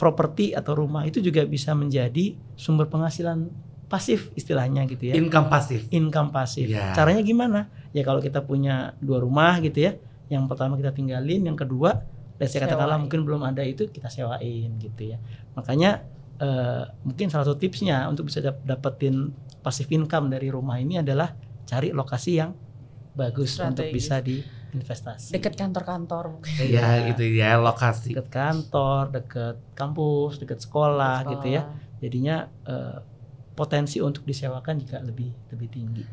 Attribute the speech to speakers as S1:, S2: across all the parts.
S1: properti atau rumah itu juga bisa menjadi sumber penghasilan pasif istilahnya gitu ya. Income pasif. Income pasif. Yeah. Caranya gimana? Ya kalau kita punya dua rumah gitu ya. Yang pertama kita tinggalin, yang kedua let's say katakanlah mungkin belum ada itu kita sewain gitu ya. Makanya uh, mungkin salah satu tipsnya untuk bisa dapetin pasif income dari rumah ini adalah cari lokasi yang bagus Strategis. untuk bisa di
S2: investasi dekat kantor-kantor
S1: iya ya, ya ya lokasi dekat kantor dekat kampus dekat sekolah, sekolah. gitu ya jadinya eh, potensi untuk disewakan juga lebih lebih tinggi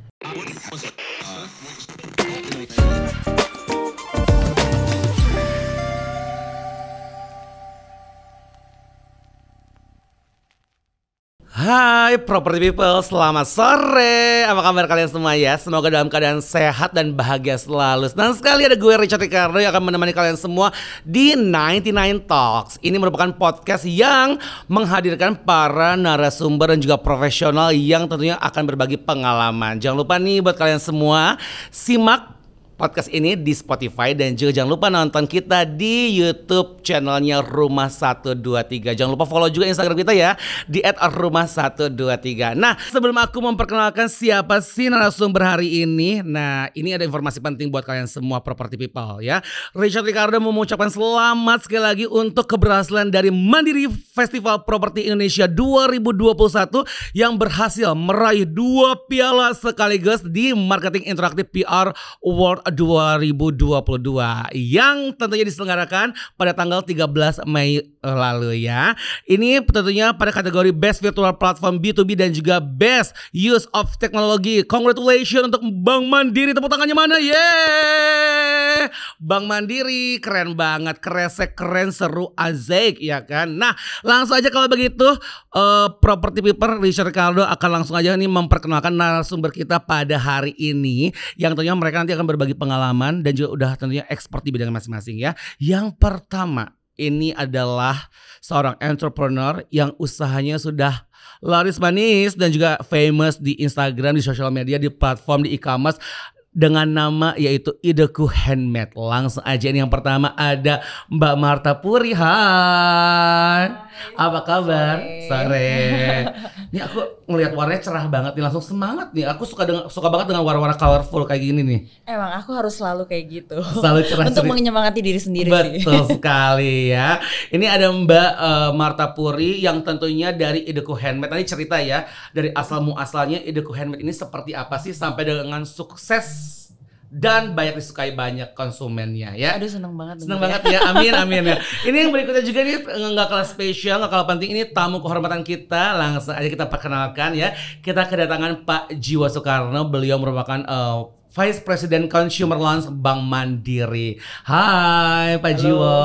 S3: Hai property people, selamat sore. Apa kabar kalian semua ya? Semoga dalam keadaan sehat dan bahagia selalu. Dan sekali ada gue Richard Ricardo yang akan menemani kalian semua di 99 Talks. Ini merupakan podcast yang menghadirkan para narasumber dan juga profesional yang tentunya akan berbagi pengalaman. Jangan lupa nih buat kalian semua simak podcast ini di Spotify dan juga jangan lupa nonton kita di YouTube channelnya Rumah 123. Jangan lupa follow juga Instagram kita ya di @rumah123. Nah, sebelum aku memperkenalkan siapa sih narasumber hari ini, nah ini ada informasi penting buat kalian semua property people ya. Richard Ricardo mengucapkan selamat sekali lagi untuk keberhasilan dari Mandiri Festival Properti Indonesia 2021 yang berhasil meraih dua piala sekaligus di Marketing Interactive PR Award. 2022 yang tentunya diselenggarakan pada tanggal 13 Mei lalu ya. Ini tentunya pada kategori Best Virtual Platform B2B dan juga Best Use of Technology. Congratulations untuk Bank Mandiri. Tepuk tangannya mana? Yeay! Bank Mandiri keren banget, kresek keren seru azik ya kan. Nah, langsung aja kalau begitu uh, properti paper Richard Caldo akan langsung aja nih memperkenalkan narasumber kita pada hari ini yang tentunya mereka nanti akan berbagi pengalaman dan juga udah tentunya expert di bidang masing-masing ya. Yang pertama ini adalah seorang entrepreneur yang usahanya sudah laris manis dan juga famous di Instagram, di social media, di platform, di e-commerce dengan nama yaitu Ideku Handmade. Langsung aja ini yang pertama ada Mbak Marta Puri. Hai. Apa kabar? Sore. Ini aku ngelihat warnanya cerah banget nih langsung semangat nih. Aku suka dengan suka banget dengan warna-warna colorful kayak gini nih.
S2: Emang aku harus selalu kayak gitu. Selalu cerah. Untuk
S3: menyemangati diri sendiri Betul sih. Betul sekali ya. Ini ada Mbak uh, Marta Puri yang tentunya dari Ideku Handmade. Tadi cerita ya dari asal muasalnya Ideku Handmade ini seperti apa sih sampai dengan sukses dan banyak disukai banyak konsumennya ya. Aduh seneng banget. Seneng banget ya. ya. Amin amin ya. Ini yang berikutnya juga nih nggak kalah spesial nggak kalah penting ini tamu kehormatan kita langsung aja kita perkenalkan ya. Kita kedatangan Pak Jiwa Soekarno. Beliau merupakan uh, Vice President Consumer Launch Bank Mandiri. Hai Pak Halo. Jiwo,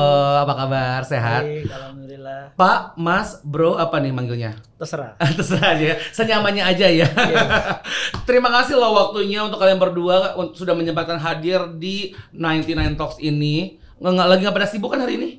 S3: apa kabar? Sehat? Hai, alhamdulillah. Pak, Mas, Bro, apa nih manggilnya? Terserah. Terserah aja, senyamannya aja ya. Yes. Iya. Terima kasih loh waktunya untuk kalian berdua sudah menyempatkan hadir di 99 Talks ini. Nggak, lagi nggak pada sibuk kan hari ini?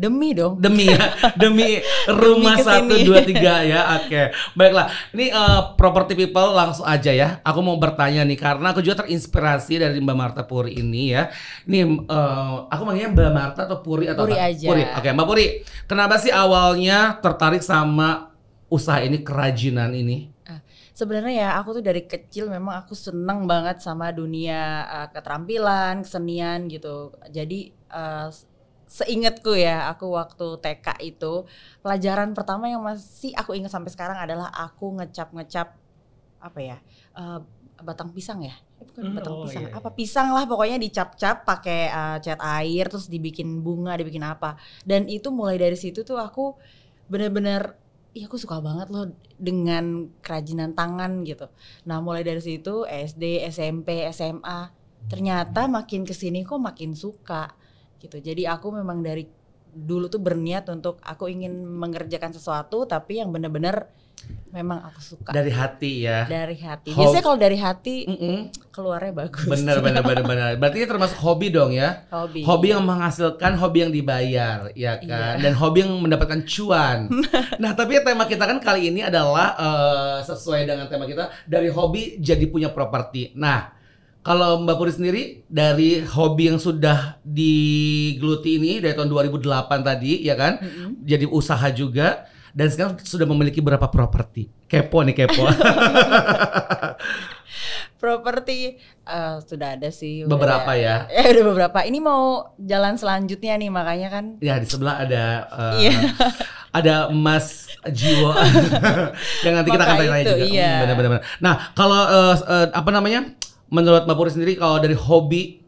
S3: Demi dong. Demi ya, demi rumah satu dua tiga ya. Oke, okay. baiklah. Ini uh, property people langsung aja ya. Aku mau bertanya nih karena aku juga terinspirasi dari Mbak Marta Puri ini ya. Ini uh, aku manggilnya Mbak Marta atau Puri atau Puri apa? aja. Puri. Oke, okay, Mbak Puri, kenapa sih awalnya tertarik sama usaha ini kerajinan ini?
S2: Ah, sebenarnya ya aku tuh dari kecil memang aku seneng banget sama dunia uh, keterampilan kesenian gitu jadi uh, seingatku ya aku waktu TK itu pelajaran pertama yang masih aku ingat sampai sekarang adalah aku ngecap-ngecap apa ya uh, batang pisang ya eh, bukan mm, batang oh, pisang iya, iya. apa pisang lah pokoknya dicap-cap pakai uh, cat air terus dibikin bunga dibikin apa dan itu mulai dari situ tuh aku bener-bener Iya aku suka banget loh dengan kerajinan tangan gitu. Nah mulai dari situ SD, SMP, SMA ternyata makin kesini kok makin suka gitu jadi aku memang dari dulu tuh berniat untuk aku ingin mengerjakan sesuatu tapi yang bener-bener memang aku suka dari
S3: hati ya dari
S2: hati Hob biasanya kalau dari hati mm -mm. keluarnya bagus bener bener bener
S3: bener berarti ini termasuk hobi dong ya
S2: hobi hobi yang
S3: menghasilkan hobi yang dibayar ya iya. kan yeah. dan hobi yang mendapatkan cuan nah tapi tema kita kan kali ini adalah uh, sesuai dengan tema kita dari hobi jadi punya properti nah kalau Mbak Puri sendiri dari hobi yang sudah digeluti ini dari tahun 2008 tadi ya kan, mm-hmm. jadi usaha juga dan sekarang sudah memiliki berapa properti? Kepo nih kepo.
S2: properti uh, sudah ada sih. beberapa ada, ya? Ya udah beberapa. Ini mau jalan selanjutnya nih makanya kan.
S3: Ya di sebelah ada. Uh, ada Mas jiwa yang nanti Maka kita akan tanya juga. Iya. Hmm, benar-benar. Nah, kalau uh, uh, apa namanya? menurut Mbak Puri sendiri kalau dari hobi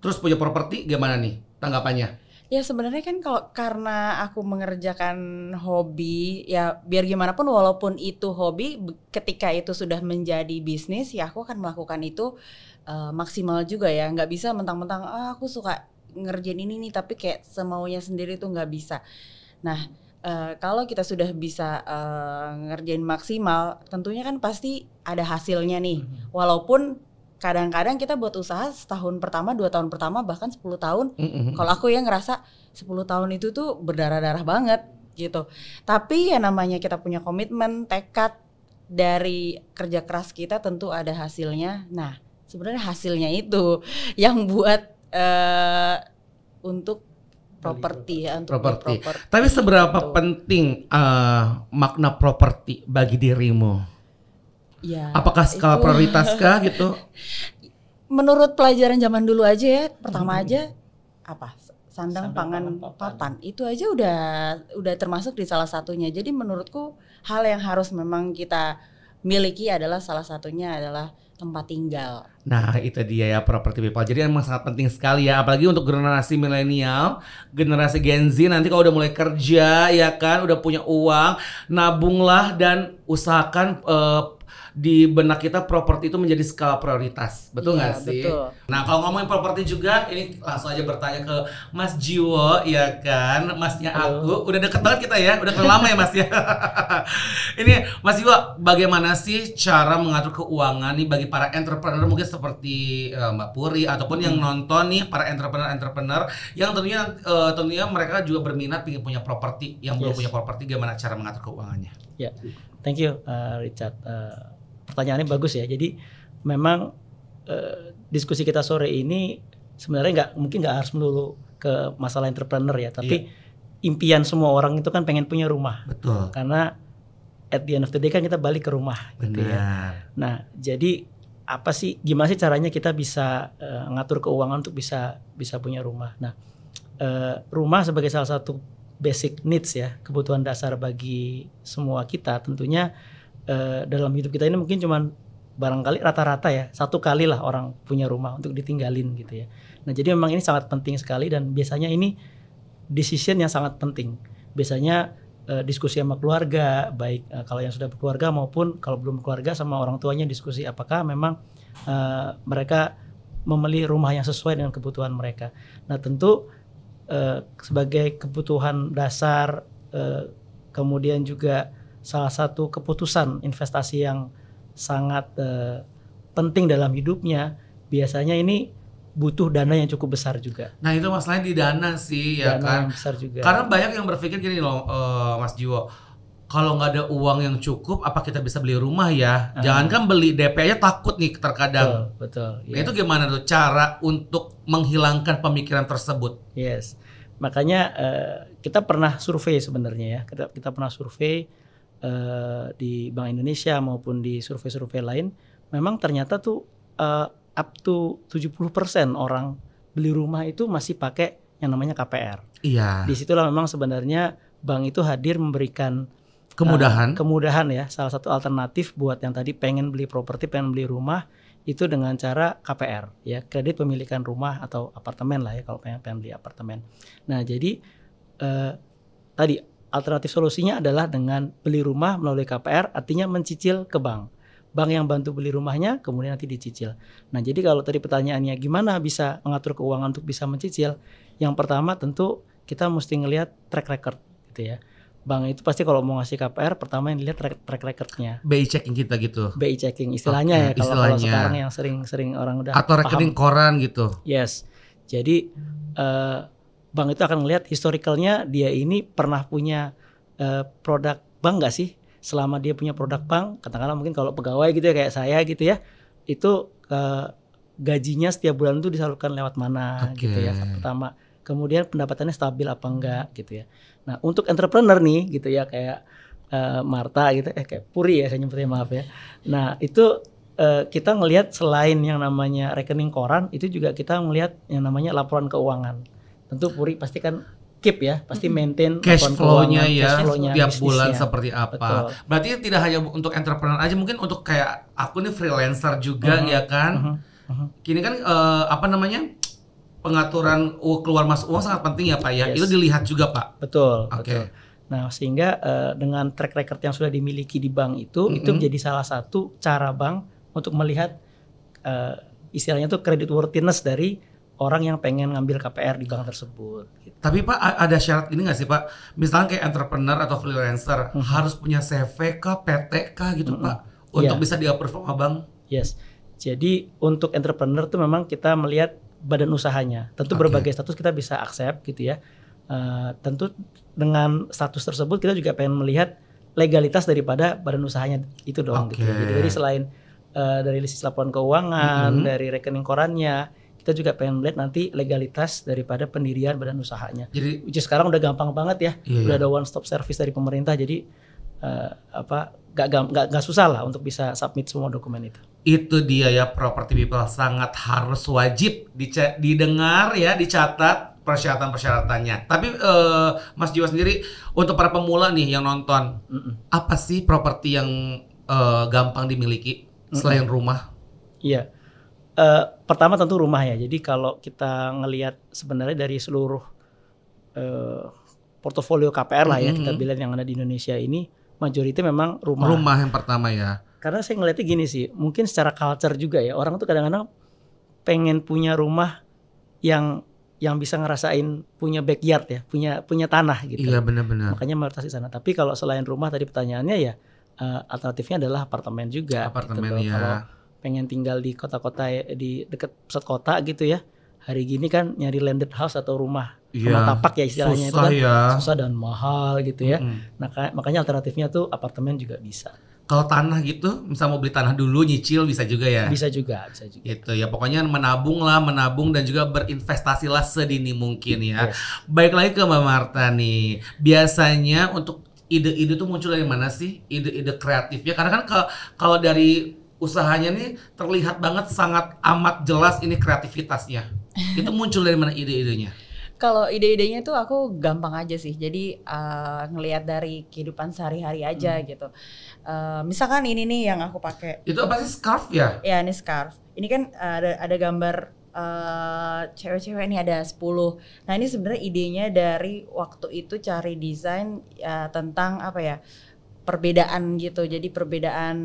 S3: terus punya properti gimana nih tanggapannya?
S2: Ya sebenarnya kan kalau karena aku mengerjakan hobi ya biar gimana pun walaupun itu hobi ketika itu sudah menjadi bisnis ya aku akan melakukan itu uh, maksimal juga ya nggak bisa mentang-mentang ah aku suka ngerjain ini nih tapi kayak semaunya sendiri tuh nggak bisa. Nah uh, kalau kita sudah bisa uh, ngerjain maksimal, tentunya kan pasti ada hasilnya nih. Mm-hmm. Walaupun kadang-kadang kita buat usaha setahun pertama, dua tahun pertama, bahkan sepuluh tahun. Mm-hmm. Kalau aku ya ngerasa sepuluh tahun itu tuh berdarah-darah banget gitu. Tapi ya namanya kita punya komitmen, tekad dari kerja keras kita tentu ada hasilnya. Nah, sebenarnya hasilnya itu yang buat uh, untuk properti ya untuk properti. Tapi seberapa itu.
S3: penting uh, makna properti bagi dirimu?
S2: Ya, Apakah skala itu. prioritaskah gitu? Menurut pelajaran zaman dulu aja ya, pertama hmm. aja apa sandang, sandang pangan, pangan papan. papan itu aja udah udah termasuk di salah satunya. Jadi menurutku hal yang harus memang kita miliki adalah salah satunya adalah tempat tinggal.
S3: Nah, itu dia ya properti people. Jadi yang sangat penting sekali ya, apalagi untuk generasi milenial, generasi Gen Z nanti kalau udah mulai kerja ya kan, udah punya uang, nabunglah dan usahakan uh, di benak kita properti itu menjadi skala prioritas. Betul iya, nggak yeah, sih? Betul. Nah, kalau ngomongin properti juga ini langsung aja bertanya ke Mas Jiwo ya kan, Masnya aku. Udah deket banget kita ya, udah lama ya Mas ya. ini Mas Jiwo, bagaimana sih cara mengatur keuangan nih bagi para entrepreneur mungkin seperti uh, Mbak Puri ataupun hmm. yang nonton nih para entrepreneur-entrepreneur yang tentunya uh, tentunya mereka juga berminat ingin punya properti, yang yes. belum punya properti gimana cara mengatur keuangannya?
S1: Ya. Yeah. Thank you uh, Richard. Uh, pertanyaannya bagus ya. Jadi memang eh, diskusi kita sore ini sebenarnya nggak mungkin nggak harus melulu ke masalah entrepreneur ya, tapi yeah. impian semua orang itu kan pengen punya rumah. Betul. Karena at the end of the day kan kita balik ke rumah Benar. gitu ya. Nah, jadi apa sih gimana sih caranya kita bisa uh, ngatur keuangan untuk bisa bisa punya rumah. Nah, uh, rumah sebagai salah satu basic needs ya, kebutuhan dasar bagi semua kita tentunya Eh, dalam hidup kita ini mungkin cuman barangkali rata-rata ya satu kali lah orang punya rumah untuk ditinggalin gitu ya. Nah jadi memang ini sangat penting sekali dan biasanya ini decision yang sangat penting. Biasanya uh, diskusi sama keluarga baik uh, kalau yang sudah berkeluarga maupun kalau belum keluarga sama orang tuanya diskusi apakah memang uh, mereka memilih rumah yang sesuai dengan kebutuhan mereka. Nah tentu uh, sebagai kebutuhan dasar uh, kemudian juga salah satu keputusan investasi yang sangat uh, penting dalam hidupnya, biasanya ini butuh dana yang cukup besar juga. Nah itu
S3: masalahnya di dana sih
S1: ya kan. Yang besar juga. Karena banyak
S3: yang berpikir gini loh, uh, Mas Jiwo, kalau nggak ada uang yang cukup, apa kita bisa beli rumah ya? Uh. Ah. Jangan kan beli DP aja takut nih terkadang. Betul. betul nah, iya. itu gimana tuh cara untuk menghilangkan
S1: pemikiran tersebut? Yes, makanya uh, kita pernah survei sebenarnya ya. kita pernah survei uh, di Bank Indonesia maupun di survei-survei lain memang ternyata tuh uh, up to 70% orang beli rumah itu masih pakai yang namanya KPR.
S3: Iya. Disitulah
S1: memang sebenarnya bank itu hadir memberikan eh,
S3: kemudahan uh,
S1: kemudahan ya salah satu alternatif buat yang tadi pengen beli properti pengen beli rumah itu dengan cara KPR ya kredit pemilikan rumah atau apartemen lah ya kalau pengen pengen beli apartemen nah jadi uh, tadi Alternatif solusinya adalah dengan beli rumah melalui KPR, artinya mencicil ke bank. Bank yang bantu beli rumahnya, kemudian nanti dicicil. Nah, jadi kalau tadi pertanyaannya gimana bisa mengatur keuangan untuk bisa mencicil, yang pertama tentu kita mesti ngelihat track record, gitu ya. Bank itu pasti kalau mau ngasih KPR, pertama yang dilihat track, track recordnya.
S3: BI checking kita gitu. BI checking, istilahnya okay, ya. Kalau, istilahnya. kalau sekarang yang
S1: sering-sering orang udah. Atau rekening koran gitu. Yes, jadi. Uh, bank itu akan melihat historicalnya dia ini pernah punya uh, produk bank nggak sih? Selama dia punya produk bank, katakanlah mungkin kalau pegawai gitu ya kayak saya gitu ya, itu uh, gajinya setiap bulan itu disalurkan lewat mana okay. gitu ya pertama. Kemudian pendapatannya stabil apa enggak gitu ya. Nah untuk entrepreneur nih gitu ya kayak uh, Marta gitu, eh kayak Puri ya saya nyebutnya maaf ya. Nah itu uh, kita ngelihat selain yang namanya rekening koran itu juga kita melihat yang namanya laporan keuangan tentu Puri pasti kan keep ya, pasti maintain cash flow-nya ya, cash flow tiap bulan seperti apa. Betul.
S3: Berarti tidak hanya untuk entrepreneur aja, mungkin untuk kayak aku nih freelancer juga uh-huh. ya kan. Uh-huh. Uh-huh. Kini kan uh, apa namanya?
S1: pengaturan keluar masuk uang sangat penting ya Pak ya. Yes. Itu dilihat juga Pak. Betul. Oke. Okay. Nah, sehingga uh, dengan track record yang sudah dimiliki di bank itu, mm-hmm. itu menjadi salah satu cara bank untuk melihat uh, istilahnya itu credit worthiness dari orang yang pengen ngambil KPR di bank tersebut. Gitu. Tapi Pak ada syarat ini nggak sih Pak? Misalnya kayak entrepreneur atau freelancer hmm. harus punya CV ke PTK gitu hmm. Pak iya. untuk yeah. bisa di-approve sama Yes. Jadi untuk entrepreneur tuh memang kita melihat badan usahanya. Tentu okay. berbagai status kita bisa accept gitu ya. Uh, tentu dengan status tersebut kita juga pengen melihat legalitas daripada badan usahanya itu doang. okay. gitu. Jadi, selain uh, dari lisis laporan keuangan, mm -hmm. dari rekening korannya, kita juga pengen melihat nanti legalitas daripada pendirian badan usahanya. Jadi which is sekarang udah gampang banget ya, iya, iya. udah ada one stop service dari pemerintah. Jadi uh, apa gak, gak, gak susah lah untuk bisa submit semua dokumen itu.
S3: Itu dia ya properti people sangat harus wajib didengar ya, dicatat persyaratan-persyaratannya. Tapi uh, Mas Jiwa sendiri untuk para pemula
S1: nih yang nonton, mm -mm.
S3: apa sih properti yang uh, gampang dimiliki selain mm -mm. rumah?
S1: Iya. Yeah uh, pertama tentu rumah ya. Jadi kalau kita ngelihat sebenarnya dari seluruh uh, portofolio KPR lah mm -hmm. ya mm-hmm. kita bilang yang ada di Indonesia ini majoriti memang rumah. Rumah yang
S3: pertama ya.
S1: Karena saya ngelihatnya gini sih, mungkin secara culture juga ya orang tuh kadang-kadang pengen punya rumah yang yang bisa ngerasain punya backyard ya, punya punya tanah gitu. Iya benar-benar. Makanya mayoritas di sana. Tapi kalau selain rumah tadi pertanyaannya ya uh, alternatifnya adalah apartemen juga. Gitu. Apartemen gitu. ya pengen tinggal di kota-kota di dekat pusat kota gitu ya hari gini kan nyari landed house atau rumah yeah. rumah tapak ya istilahnya susah itu kan ya. susah dan mahal gitu ya. Mm. Nah makanya alternatifnya tuh apartemen juga bisa.
S3: Kalau tanah gitu, misal mau beli tanah dulu nyicil bisa juga ya. Bisa juga, bisa juga. Gitu ya, pokoknya menabung lah, menabung dan juga berinvestasi berinvestasilah sedini mungkin ya. Yes. Baik lagi ke Mbak Marta nih. Biasanya untuk ide-ide tuh muncul dari mana sih? Ide-ide kreatifnya karena kan kalau dari usahanya nih terlihat banget sangat amat jelas ini kreativitasnya. Itu muncul dari mana ide-idenya?
S2: Kalau ide-idenya tuh aku gampang aja sih. Jadi uh, ngelihat dari kehidupan sehari-hari aja hmm. gitu. Uh, misalkan ini nih yang aku pakai. Itu apa sih scarf ya? Ya ini scarf. Ini kan ada ada gambar eh, cewek-cewek ini ada 10. Nah, ini sebenarnya idenya dari waktu itu cari desain uh, tentang apa ya? perbedaan gitu. Jadi perbedaan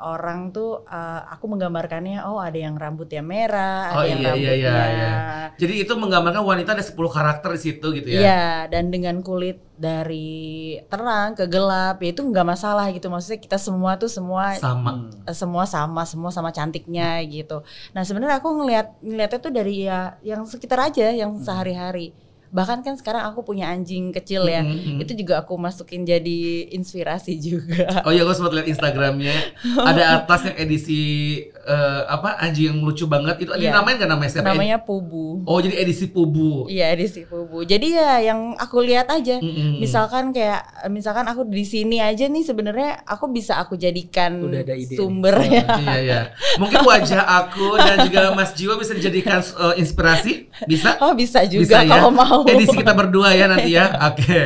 S2: orang tuh uh, aku menggambarkannya oh ada yang rambutnya merah, oh, ada yang iya, rambutnya. Iya, iya, iya,
S3: Jadi itu menggambarkan wanita ada 10 karakter di situ gitu ya. Iya,
S2: dan dengan kulit dari terang ke gelap ya itu nggak masalah gitu. Maksudnya kita semua tuh semua sama eh, semua sama, semua sama cantiknya gitu. Nah, sebenarnya aku ngelihat ngelihatnya tuh dari ya yang sekitar aja yang hmm. sehari-hari bahkan kan sekarang aku punya anjing kecil ya mm-hmm, mm-hmm. itu juga aku masukin jadi inspirasi juga
S3: oh iya gue sempat lihat instagramnya ada atas yang edisi uh, apa anjing yang lucu banget itu yeah. Iya. namanya nggak namanya siapa namanya
S2: pubu oh jadi edisi pubu iya edisi pubu jadi ya yang aku lihat aja mm-hmm. mm-hmm. misalkan kayak misalkan aku di sini aja nih sebenarnya aku bisa aku jadikan Udah ada ide sumber oh, ya.
S1: iya, iya.
S3: mungkin wajah aku dan juga mas jiwa bisa dijadikan uh, inspirasi
S2: bisa oh bisa juga bisa, ya? kalau mau Oh. Edisi kita
S3: berdua ya nanti ya. Oke. Okay.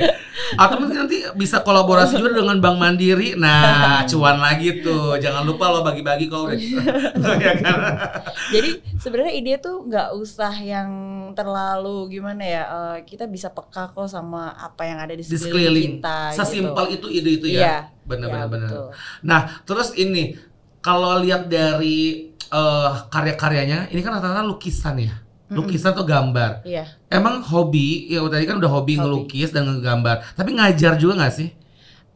S3: Atau mungkin nanti bisa kolaborasi juga dengan Bank Mandiri. Nah, cuan lagi tuh. Jangan lupa lo bagi-bagi kalau udah. Iya.
S2: Oh, iya kan? Jadi sebenarnya ide tuh nggak usah yang terlalu gimana ya. Eh, kita bisa peka kok sama apa yang ada di sekeliling, di sekeliling. kita. Gitu. Sesimpel gitu.
S3: itu ide itu ya. Iya. Benar-benar. Ya, benar. nah, terus ini kalau lihat dari uh, karya-karyanya, ini kan rata-rata lukisan ya lukisan atau gambar. Iya. Emang hobi, ya tadi kan udah hobi, hobi. ngelukis dan ngegambar. Tapi ngajar juga gak sih?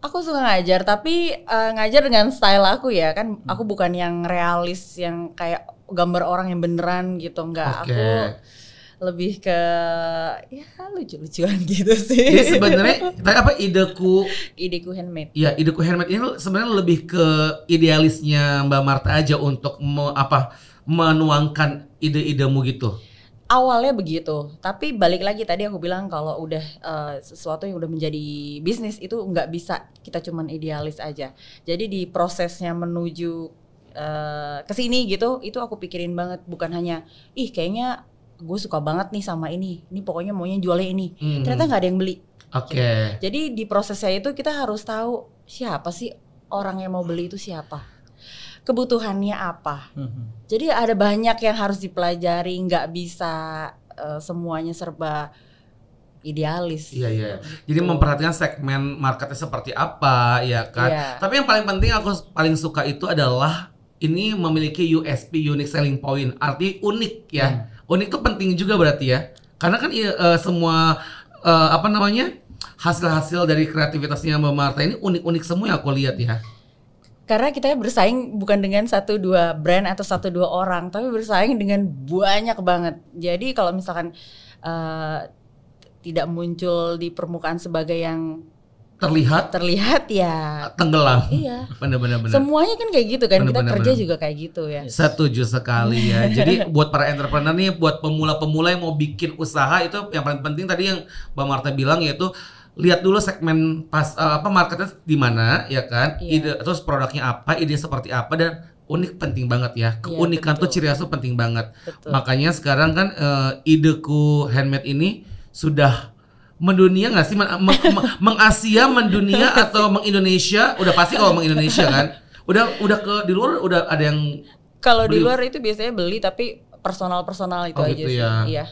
S2: Aku suka ngajar, tapi uh, ngajar dengan style aku ya kan. Aku bukan yang realis, yang kayak gambar orang yang beneran gitu. Enggak, okay. aku lebih ke ya lucu-lucuan gitu sih. Jadi sebenarnya tadi apa ideku? Ideku handmade.
S3: Iya, ideku handmade ini sebenarnya lebih ke idealisnya Mbak Marta aja untuk me, apa menuangkan ide-idemu gitu
S2: awalnya begitu tapi balik lagi tadi aku bilang kalau udah uh, sesuatu yang udah menjadi bisnis itu nggak bisa kita cuman idealis aja jadi di prosesnya menuju uh, ke sini gitu itu aku pikirin banget bukan hanya ih kayaknya gue suka banget nih sama ini ini pokoknya maunya jualnya ini hmm. ternyata nggak ada yang beli
S1: oke okay.
S2: jadi di prosesnya itu kita harus tahu siapa sih orang yang mau beli itu siapa kebutuhannya apa. Mm-hmm. Jadi ada banyak yang harus dipelajari, nggak bisa uh, semuanya serba idealis. Iya iya. Jadi
S3: Tuh. Gitu. memperhatikan segmen marketnya seperti apa, ya kan. Yeah. Tapi yang paling penting aku paling suka itu adalah ini memiliki USP unique selling point, arti unik ya. Mm. Unik itu penting juga berarti ya. Karena kan uh, semua uh, apa namanya hasil-hasil dari kreativitasnya Mbak Marta ini unik-unik semua yang aku lihat ya
S2: karena kita bersaing bukan dengan satu dua brand atau satu dua orang tapi bersaing dengan banyak banget jadi kalau misalkan uh, tidak muncul di permukaan sebagai yang terlihat terlihat ya tenggelam iya
S3: benar-benar semuanya
S2: kan kayak gitu kan bener, kita kerja juga kayak gitu ya setuju
S3: sekali ya jadi buat para entrepreneur nih buat pemula-pemula yang mau bikin usaha itu yang paling penting tadi yang mbak Marta bilang yaitu lihat dulu segmen pas uh, apa marketnya di mana ya kan yeah. ide terus produknya apa ide seperti apa dan unik penting banget ya iya, keunikan yeah, tuh ciri khas tuh penting banget betul. makanya sekarang kan uh, ideku handmade ini sudah mendunia nggak sih men, men, mendunia atau mengindonesia udah pasti kalau mengindonesia kan udah udah ke di luar udah ada yang
S2: kalau di luar itu biasanya beli tapi personal personal itu oh, aja gitu sih ya. iya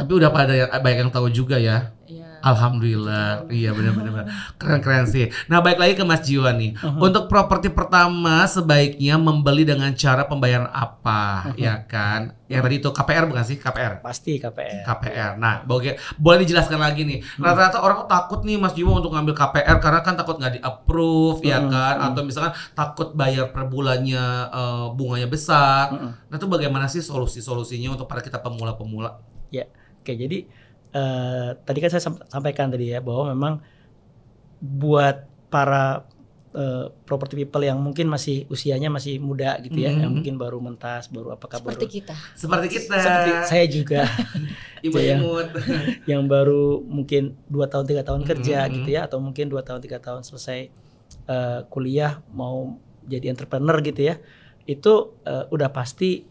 S3: tapi udah pada ya, banyak yang tahu juga ya. Iya. Alhamdulillah. Iya benar-benar keren-keren sih. Nah, baik lagi ke Mas Jiwa nih. Uh-huh. Untuk properti pertama sebaiknya membeli dengan cara pembayaran apa, uh-huh. ya kan? Yang tadi itu KPR bukan sih? KPR. Pasti KPR. KPR. Nah, boleh boleh dijelaskan lagi nih. Hmm. Rata-rata orang takut nih Mas Jiwa untuk ngambil KPR karena kan takut nggak di-approve, uh ya hmm, kan? Hmm. Atau misalkan takut bayar per bulannya uh, bunganya besar. uh Nah, itu bagaimana sih solusi-solusinya untuk para kita pemula-pemula? Ya. Yeah
S1: Oke, jadi uh, tadi kan saya sampaikan tadi ya bahwa memang buat para uh, property people yang mungkin masih usianya masih muda gitu ya, mm -hmm. yang mhm. mungkin baru mentas, baru apakah seperti baru kita. Seperti kita. Seperti saya juga. ibu yang, yang baru mungkin dua tahun, tiga tahun mm -hmm. kerja mhm. gitu ya atau mungkin dua tahun, tiga tahun selesai uh, kuliah mau jadi entrepreneur gitu ya. Itu uh, udah pasti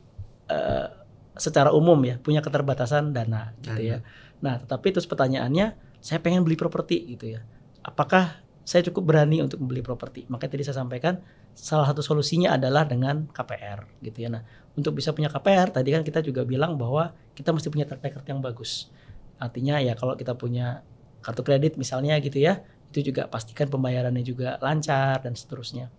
S1: uh, secara umum ya punya keterbatasan dana gitu dana. ya. Nah, tetapi terus pertanyaannya, saya pengen beli properti gitu ya. Apakah saya cukup berani untuk membeli properti? Maka tadi saya sampaikan salah satu solusinya adalah dengan KPR gitu ya. Nah, untuk bisa punya KPR tadi kan kita juga bilang bahwa kita mesti punya track record yang bagus. Artinya ya kalau kita punya kartu kredit misalnya gitu ya, itu juga pastikan pembayarannya juga lancar dan seterusnya.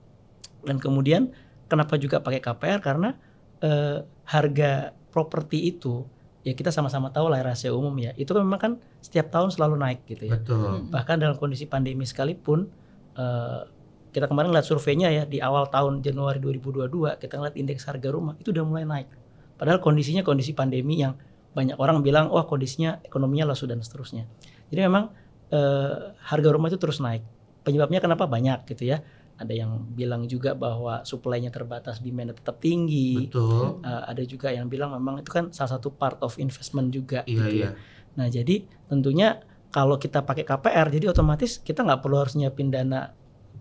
S1: Dan kemudian kenapa juga pakai KPR karena eh, harga properti itu ya kita sama-sama tahu lah rahasia umum ya itu kan memang kan setiap tahun selalu naik gitu ya Betul. Hmm. bahkan dalam kondisi pandemi sekalipun uh, kita kemarin lihat surveinya ya di awal tahun Januari 2022 kita lihat indeks harga rumah itu udah mulai naik padahal kondisinya kondisi pandemi yang banyak orang bilang wah kondisinya ekonominya lesu dan seterusnya jadi memang uh, harga rumah itu terus naik penyebabnya kenapa banyak gitu ya ada yang bilang juga bahwa suplainya terbatas terbatas, demand tetap tinggi. Betul. Uh, ada juga yang bilang memang itu kan salah satu part of investment juga. Iya, gitu. Ya. iya. Nah jadi tentunya kalau kita pakai KPR, jadi otomatis kita nggak perlu harus nyiapin dana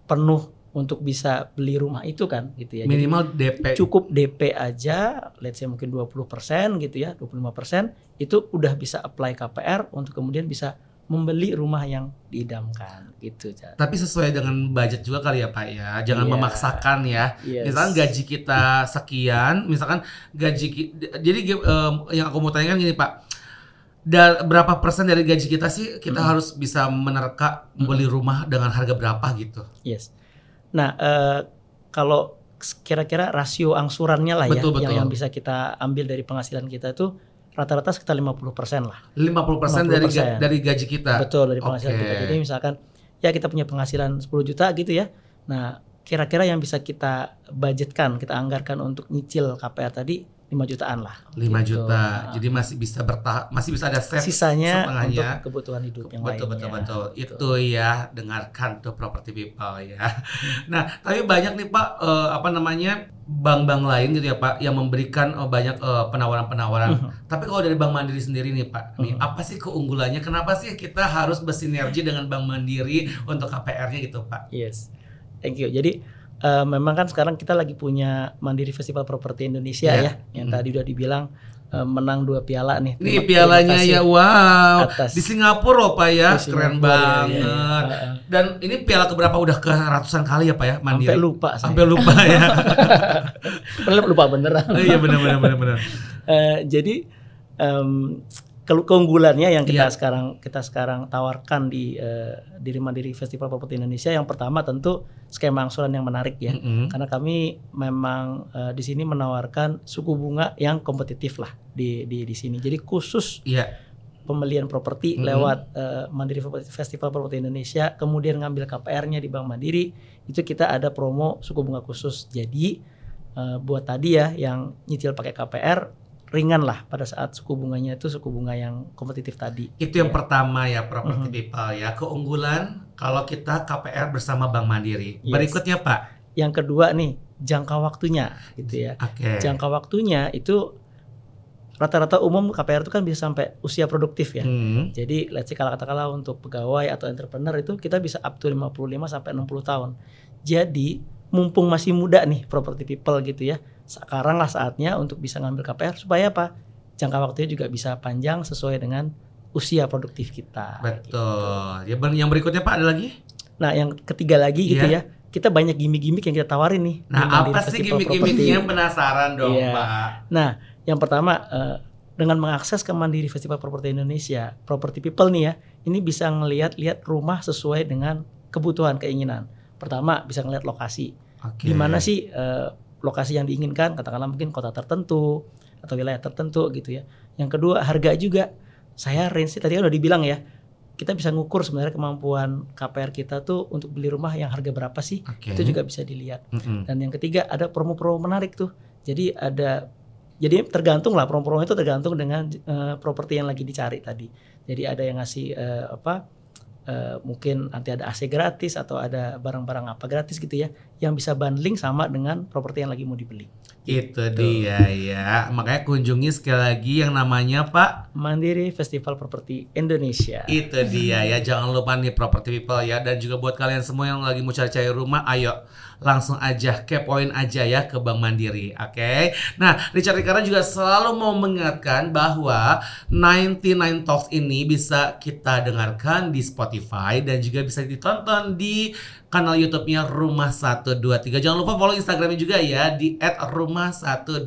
S1: penuh untuk bisa beli rumah itu kan gitu ya. Minimal Jadi, DP. Cukup DP aja, let's say mungkin 20% gitu ya, 25% itu udah bisa apply KPR untuk kemudian bisa membeli rumah yang diidamkan gitu Tapi sesuai dengan budget
S3: juga kali ya Pak ya. Jangan yeah. memaksakan ya.
S1: Yes. Misalkan gaji
S3: kita sekian, misalkan gaji jadi um, yang aku mau tanyakan gini Pak. Da berapa persen dari gaji kita sih kita mm -hmm. harus bisa menerka membeli rumah dengan harga berapa gitu.
S1: Yes. Nah, uh, kalau kira-kira rasio angsurannya lah betul, ya betul. yang bisa kita ambil dari penghasilan kita itu rata-rata sekitar 50 persen lah. 50 persen dari ga, dari gaji kita. Betul dari penghasilan okay. kita. Jadi misalkan ya kita punya penghasilan 10 juta gitu ya. Nah kira-kira yang bisa kita budgetkan, kita anggarkan untuk nyicil KPR tadi 5 jutaan lah. 5 gitu. juta.
S3: Jadi masih bisa bertahan, masih bisa ada set sisanya setengahnya. untuk kebutuhan
S2: hidup
S1: yang betul, lainnya. Betul betul
S3: betul. Gitu. Itu ya dengarkan tuh property people ya. Nah, tapi banyak nih Pak uh, apa namanya bank-bank lain gitu ya Pak yang memberikan uh, banyak penawaran eh, penawaran-penawaran. Uh hmm. -huh. Tapi kalau dari Bank Mandiri sendiri nih Pak, uh -huh. nih, hmm. apa sih keunggulannya? Kenapa sih kita harus bersinergi dengan Bank Mandiri untuk KPR-nya
S1: gitu Pak? Yes. Thank you. Jadi uh, memang kan sekarang kita lagi punya Mandiri Festival Properti Indonesia yeah. ya, yang hmm. tadi udah dibilang uh, menang dua piala nih. Ini pialanya ya wow. Atas. Di Singapura loh Pak ya, Singapura, keren banget. Ya, ya,
S3: ya. Dan ini piala keberapa udah ke ratusan kali ya Pak ya Mandiri. Sampai lupa. Saya. Sampai lupa ya. lupa beneran. iya benar benar benar benar.
S1: Uh, jadi um, keunggulannya yang kita yeah. sekarang kita sekarang tawarkan di uh, di Mandiri Festival Properti Indonesia yang pertama tentu skema angsuran yang menarik ya mm -hmm. karena kami memang uh, di sini menawarkan suku bunga yang kompetitif lah di di di sini jadi khusus yeah. pembelian properti mm -hmm. lewat uh, Mandiri Festival Properti Indonesia kemudian ngambil KPR-nya di Bank Mandiri itu kita ada promo suku bunga khusus jadi uh, buat tadi ya yang nyicil pakai KPR ringan lah pada saat suku bunganya itu suku bunga yang kompetitif tadi. Itu yang ya.
S3: pertama ya properti mm-hmm. people ya keunggulan kalau kita KPR bersama Bank Mandiri. Yes. Berikutnya
S1: Pak. Yang kedua nih jangka waktunya gitu ya. Okay. Jangka waktunya itu rata-rata umum KPR itu kan bisa sampai usia produktif ya. Hmm. Jadi let's say kalau katakanlah untuk pegawai atau entrepreneur itu kita bisa up to 55 sampai 60 tahun. Jadi mumpung masih muda nih properti people gitu ya sekarang lah saatnya untuk bisa ngambil KPR supaya apa jangka waktunya juga bisa panjang sesuai dengan usia produktif kita. Betul. Gitu. Ya yang berikutnya Pak ada lagi? Nah, yang ketiga lagi yeah. gitu iya. ya. Kita banyak gimmick-gimmick yang kita tawarin nih. Nah, apa sih gimmick-gimmicknya penasaran dong, yeah. Pak. Nah, yang pertama uh, dengan mengakses ke Mandiri Festival Properti Indonesia, Property People nih ya, ini bisa ngelihat-lihat rumah sesuai dengan kebutuhan, keinginan. Pertama, bisa ngelihat lokasi. Okay. Di mana sih uh, lokasi yang diinginkan, katakanlah mungkin kota tertentu atau wilayah tertentu gitu ya. Yang kedua harga juga. Saya range tadi kan udah dibilang ya, kita bisa ngukur sebenarnya kemampuan KPR kita tuh untuk beli rumah yang harga berapa sih okay. itu juga bisa dilihat mm -hmm. dan yang ketiga ada promo-promo menarik tuh jadi ada jadi tergantung lah promo-promo itu tergantung dengan uh, properti yang lagi dicari tadi jadi ada yang ngasih uh, apa Eh, mungkin nanti ada AC gratis atau ada barang-barang apa gratis gitu ya yang bisa bundling sama dengan properti yang lagi mau dibeli.
S3: Itu Tuh. Gitu. dia ya. Makanya kunjungi sekali lagi yang namanya Pak Mandiri Festival Properti Indonesia. Itu dia ya. Jangan lupa nih property people ya dan juga buat kalian semua yang lagi mau cari-cari rumah, ayo langsung aja kepoin aja ya ke Bank Mandiri. Oke. Okay? Nah, Richard Ricardo juga selalu mau mengingatkan bahwa 99 Talks ini bisa kita dengarkan di Spotify dan juga bisa ditonton di kanal YouTube-nya Rumah 123. Jangan lupa follow Instagram-nya juga ya di @rumah123.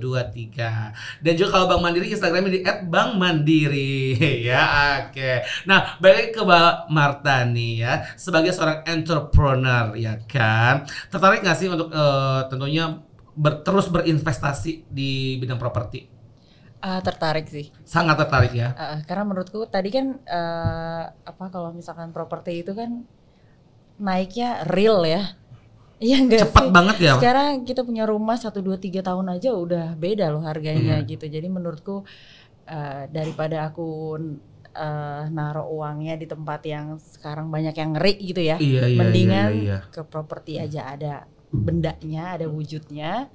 S3: Dan juga kalau Bang Mandiri Instagram-nya di @bangmandiri ya. Oke. Okay. Nah, balik ke Mbak Marta nih ya sebagai seorang entrepreneur ya kan. Tertarik nggak sih untuk uh, tentunya ber, terus berinvestasi di bidang properti?
S2: Uh, tertarik sih. Sangat tertarik ya. Uh, karena menurutku tadi kan uh, apa kalau misalkan properti itu kan naiknya real ya. Iya enggak Cepat banget ya. Sekarang kita punya rumah satu dua tiga tahun aja udah beda loh harganya hmm. gitu. Jadi menurutku uh, daripada aku uh, naruh uangnya di tempat yang sekarang banyak yang ngeri gitu ya. Iya, iya, iya Mendingan iya, iya, iya. ke properti aja ada bendanya, ada wujudnya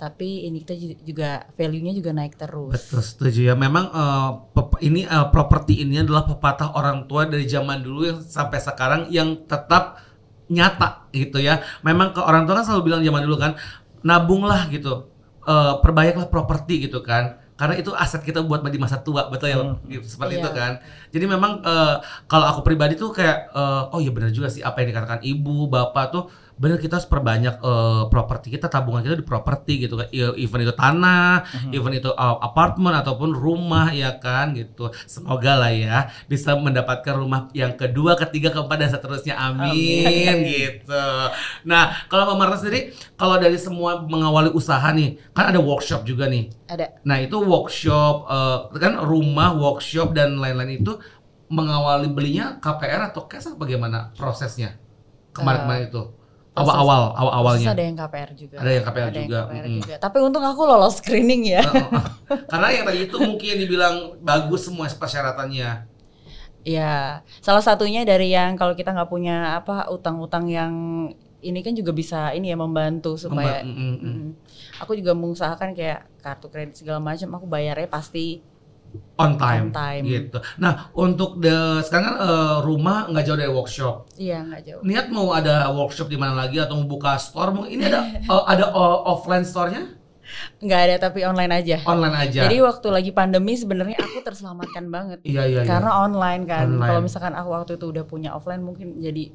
S2: tapi ini kita juga value-nya juga naik terus. Betul,
S3: setuju ya. Memang uh, ini uh, properti ini adalah pepatah orang tua dari zaman dulu yang sampai sekarang yang tetap nyata gitu ya. Memang ke orang tua kan selalu bilang zaman dulu kan, nabunglah gitu. Uh, eh, perbaiklah properti gitu kan karena itu aset kita buat di masa tua betul ya hmm. Gitu, seperti iya. itu kan jadi memang uh, kalau aku pribadi tuh kayak uh, oh iya benar juga sih apa yang dikatakan ibu bapak tuh benar kita harus perbanyak uh, properti kita tabungan kita di properti gitu kan iya, even itu tanah mm-hmm. even itu uh, apartemen ataupun rumah ya kan gitu semoga lah ya bisa mendapatkan rumah yang kedua ketiga keempat dan seterusnya amin, amin. gitu nah kalau Mbak Marta sendiri kalau dari semua mengawali usaha nih kan ada workshop juga nih ada nah itu workshop uh, kan rumah workshop dan lain-lain itu mengawali belinya KPR atau cash bagaimana prosesnya kemarin-kemarin itu awal-awal awal-awalnya. ada yang
S2: KPR juga. Ada yang KPR, ada
S3: juga. Yang KPR hmm. juga.
S2: Tapi untung aku lolos screening ya. Oh, oh, oh.
S3: Karena yang tadi itu mungkin dibilang bagus semua persyaratannya.
S2: Ya, salah satunya dari yang kalau kita nggak punya apa utang-utang yang ini kan juga bisa ini ya membantu supaya Memba mm, mm, mm. aku juga mengusahakan kayak kartu kredit segala macam aku bayarnya pasti on time, on time. gitu.
S3: Nah untuk the sekarang kan uh, rumah nggak jauh dari workshop.
S2: Iya nggak jauh.
S3: Niat mau ada workshop di mana lagi atau mau buka store? Mau ini ada uh, ada uh, offline store-nya?
S2: Nggak ada tapi online aja. Online aja. Jadi waktu lagi pandemi sebenarnya aku terselamatkan banget. Iya iya. iya. Karena iya. online kan. Kalau misalkan aku waktu itu udah punya offline mungkin jadi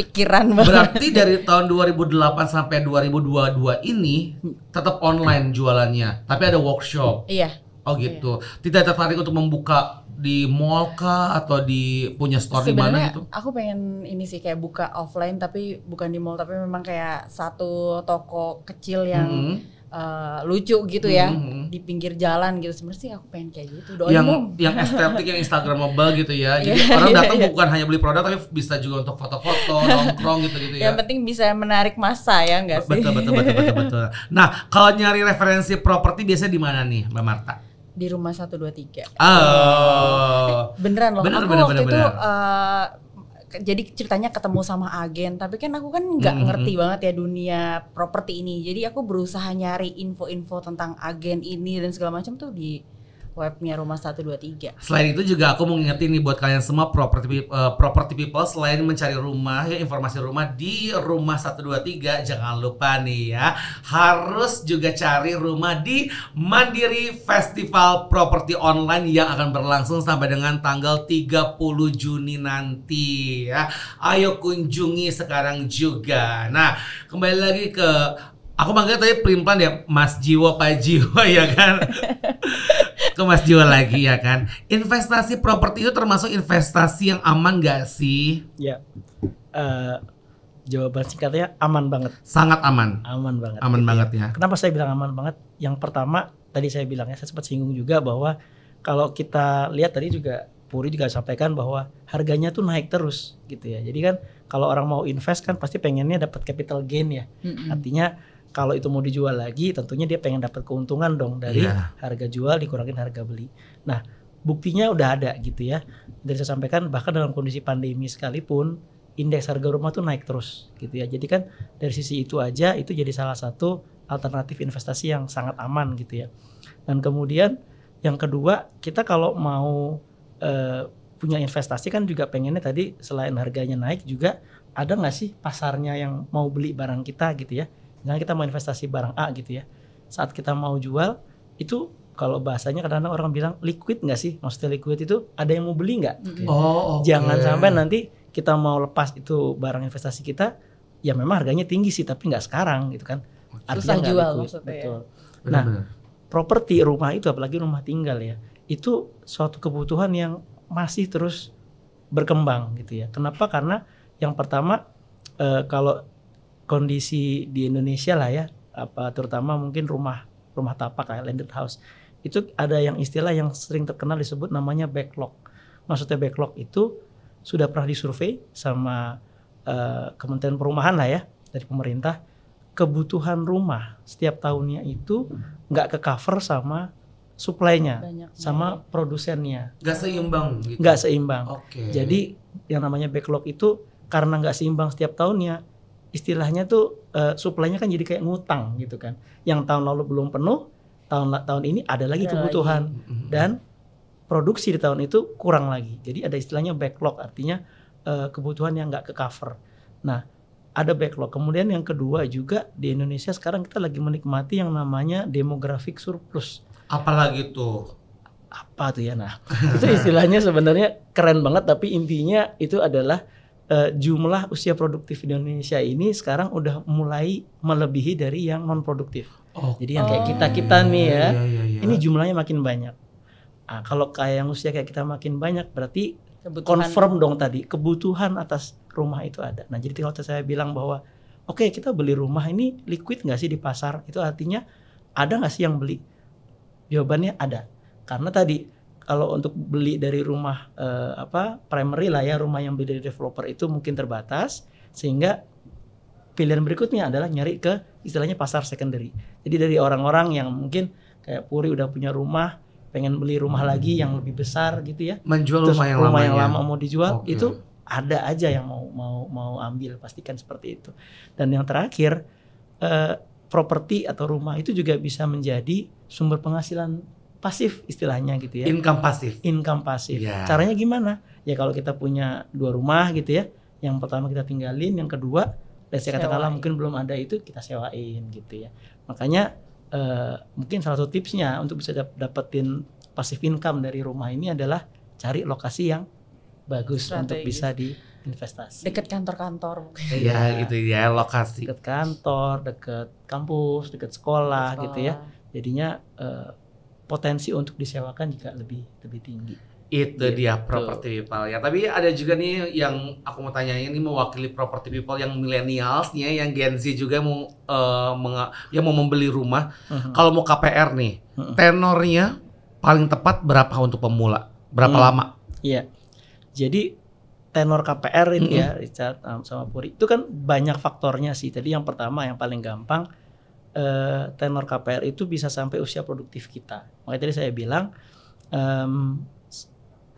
S2: pikiran banget.
S3: Berarti dari tahun 2008 sampai 2022 ini tetap online jualannya, tapi ada workshop. Iya Oh iya. gitu. Iya. Tidak tertarik untuk membuka di mall kah atau di punya store di mana gitu?
S2: Aku pengen ini sih kayak buka offline tapi bukan di mall tapi memang kayak satu toko kecil yang mm -hmm. uh, lucu gitu hmm, ya mm -hmm. di pinggir jalan gitu. Sebenarnya sih aku pengen kayak gitu. yang dong. yang estetik yang
S3: instagramable gitu ya. Jadi yeah, orang iya, datang yeah, bukan hanya beli produk tapi bisa juga untuk foto-foto, nongkrong gitu-gitu
S2: ya. Yang penting bisa menarik masa ya enggak sih? Betul betul betul betul betul.
S3: Nah, kalau nyari referensi properti biasanya di mana nih Mbak Marta?
S2: di rumah satu 123.
S1: Oh.
S2: Beneran loh. Bener, aku bener, waktu bener, itu bener. Uh, jadi ceritanya ketemu sama agen tapi kan aku kan nggak mm -hmm. ngerti banget ya dunia properti ini jadi aku berusaha nyari info-info tentang agen ini dan segala macam tuh di webnya Rumah 123. Selain
S3: itu juga aku mau ngingetin nih buat kalian semua property uh, eh, property people selain mencari rumah ya informasi rumah di Rumah 123 jangan lupa nih ya harus juga cari rumah di Mandiri Festival Property Online yang akan berlangsung sampai dengan tanggal 30 Juni nanti ya. Ayo kunjungi sekarang juga. Nah, kembali lagi ke Aku manggil tadi pelimpan ya, Mas Jiwo, Pak Jiwo ya kan ke Mas Jo lagi ya kan. Investasi properti itu termasuk investasi yang aman gak sih? Ya. Uh,
S1: jawaban singkatnya aman banget. Sangat aman. Aman banget. Aman gitu banget ya. ya. Kenapa saya bilang aman banget? Yang pertama tadi saya bilangnya saya sempat singgung juga bahwa kalau kita lihat tadi juga Puri juga sampaikan bahwa harganya tuh naik terus gitu ya. Jadi kan kalau orang mau invest kan pasti pengennya dapat capital gain ya. Mm -hmm. Artinya kalau itu mau dijual lagi tentunya dia pengen dapat keuntungan dong dari yeah. harga jual dikurangin harga beli. Nah, buktinya udah ada gitu ya. Dari saya sampaikan bahkan dalam kondisi pandemi sekalipun indeks harga rumah tuh naik terus gitu ya. Jadi kan dari sisi itu aja itu jadi salah satu alternatif investasi yang sangat aman gitu ya. Dan kemudian yang kedua, kita kalau mau eh, punya investasi kan juga pengennya tadi selain harganya naik juga ada nggak sih pasarnya yang mau beli barang kita gitu ya misalnya kita mau investasi barang A gitu ya saat kita mau jual itu kalau bahasanya kadang-kadang orang bilang liquid nggak sih maksudnya liquid itu ada yang mau beli nggak mm -hmm. oh, okay. jangan sampai nanti kita mau lepas itu barang investasi kita ya memang harganya tinggi sih tapi nggak sekarang gitu kan artinya susah jual liquid, maksudnya ya. betul. Ya. nah properti rumah itu apalagi rumah tinggal ya itu suatu kebutuhan yang masih terus berkembang gitu ya kenapa karena yang pertama eh, kalau kondisi di Indonesia lah ya apa terutama mungkin rumah rumah tapak kayak landed house itu ada yang istilah yang sering terkenal disebut namanya backlog maksudnya backlog itu sudah pernah disurvei sama uh, Kementerian Perumahan lah ya dari pemerintah kebutuhan rumah setiap tahunnya itu nggak ke cover sama suplainya sama produsennya nggak seimbang gitu seimbang okay. jadi yang namanya backlog itu karena nggak seimbang setiap tahunnya istilahnya tuh uh, eh, suplainya kan jadi kayak ngutang gitu kan. Yang tahun lalu belum penuh, tahun tahun ini ada lagi ada kebutuhan lagi. dan produksi di tahun itu kurang lagi. Jadi ada istilahnya backlog artinya uh, kebutuhan yang nggak ke cover. Nah, ada backlog. Kemudian yang kedua juga di Indonesia sekarang kita lagi menikmati yang namanya demographic surplus. Apalagi tuh apa tuh ya nah itu istilahnya sebenarnya keren banget tapi intinya itu adalah uh, jumlah usia produktif di Indonesia ini sekarang udah mulai melebihi dari yang non produktif. Oh, Jadi yang kayak kita kita nih ya, iya, iya, iya. ini jumlahnya makin banyak. Nah, kalau kayak yang usia kayak kita makin banyak, berarti
S2: kebutuhan. confirm dong
S1: tadi kebutuhan atas rumah itu ada. Nah jadi kalau saya bilang bahwa oke okay, kita beli rumah ini liquid nggak sih di pasar itu artinya ada nggak sih yang beli? Jawabannya ada karena tadi kalau untuk beli dari rumah uh, apa primary lah ya rumah yang beli dari developer itu mungkin terbatas sehingga pilihan berikutnya adalah nyari ke istilahnya pasar secondary. Jadi dari orang-orang yang mungkin kayak Puri udah punya rumah pengen beli rumah hmm. lagi yang lebih besar gitu ya. Menjual Terus rumah yang rumah yang ya? lama mau dijual okay. itu ada aja yang mau mau mau ambil pastikan seperti itu. Dan yang terakhir uh, properti atau rumah itu juga bisa menjadi sumber penghasilan pasif istilahnya gitu ya. Income pasif. Income pasif. Yeah. Caranya gimana? Ya kalau kita punya dua rumah gitu ya. Yang pertama kita tinggalin, yang kedua dan saya katakanlah mungkin belum ada itu kita sewain gitu ya. Makanya eh, mungkin salah satu tipsnya untuk bisa dapetin pasif income dari rumah ini adalah cari lokasi yang bagus Strategis. untuk bisa diinvestasi.
S2: Dekat kantor-kantor mungkin. Iya, iya,
S1: gitu ya, lokasi. Dekat kantor, dekat kampus, dekat sekolah, sekolah. gitu ya. Jadinya eh, potensi untuk disewakan juga lebih lebih tinggi.
S3: Itu yeah, gitu. dia property people ya. Tapi ada juga nih yang aku mau tanya ini mewakili property people yang millennials nih ya, yang Gen Z juga mau uh, yang mau membeli rumah. Uh-huh. Kalau mau KPR nih, uh-huh. tenornya paling tepat berapa untuk pemula? Berapa hmm. lama?
S1: Iya. Jadi tenor KPR ini mm-hmm. ya Richard um, sama Puri itu kan banyak faktornya sih. Tadi yang pertama yang paling gampang Eh, tenor KPR itu bisa sampai usia produktif kita. Makanya tadi saya bilang um,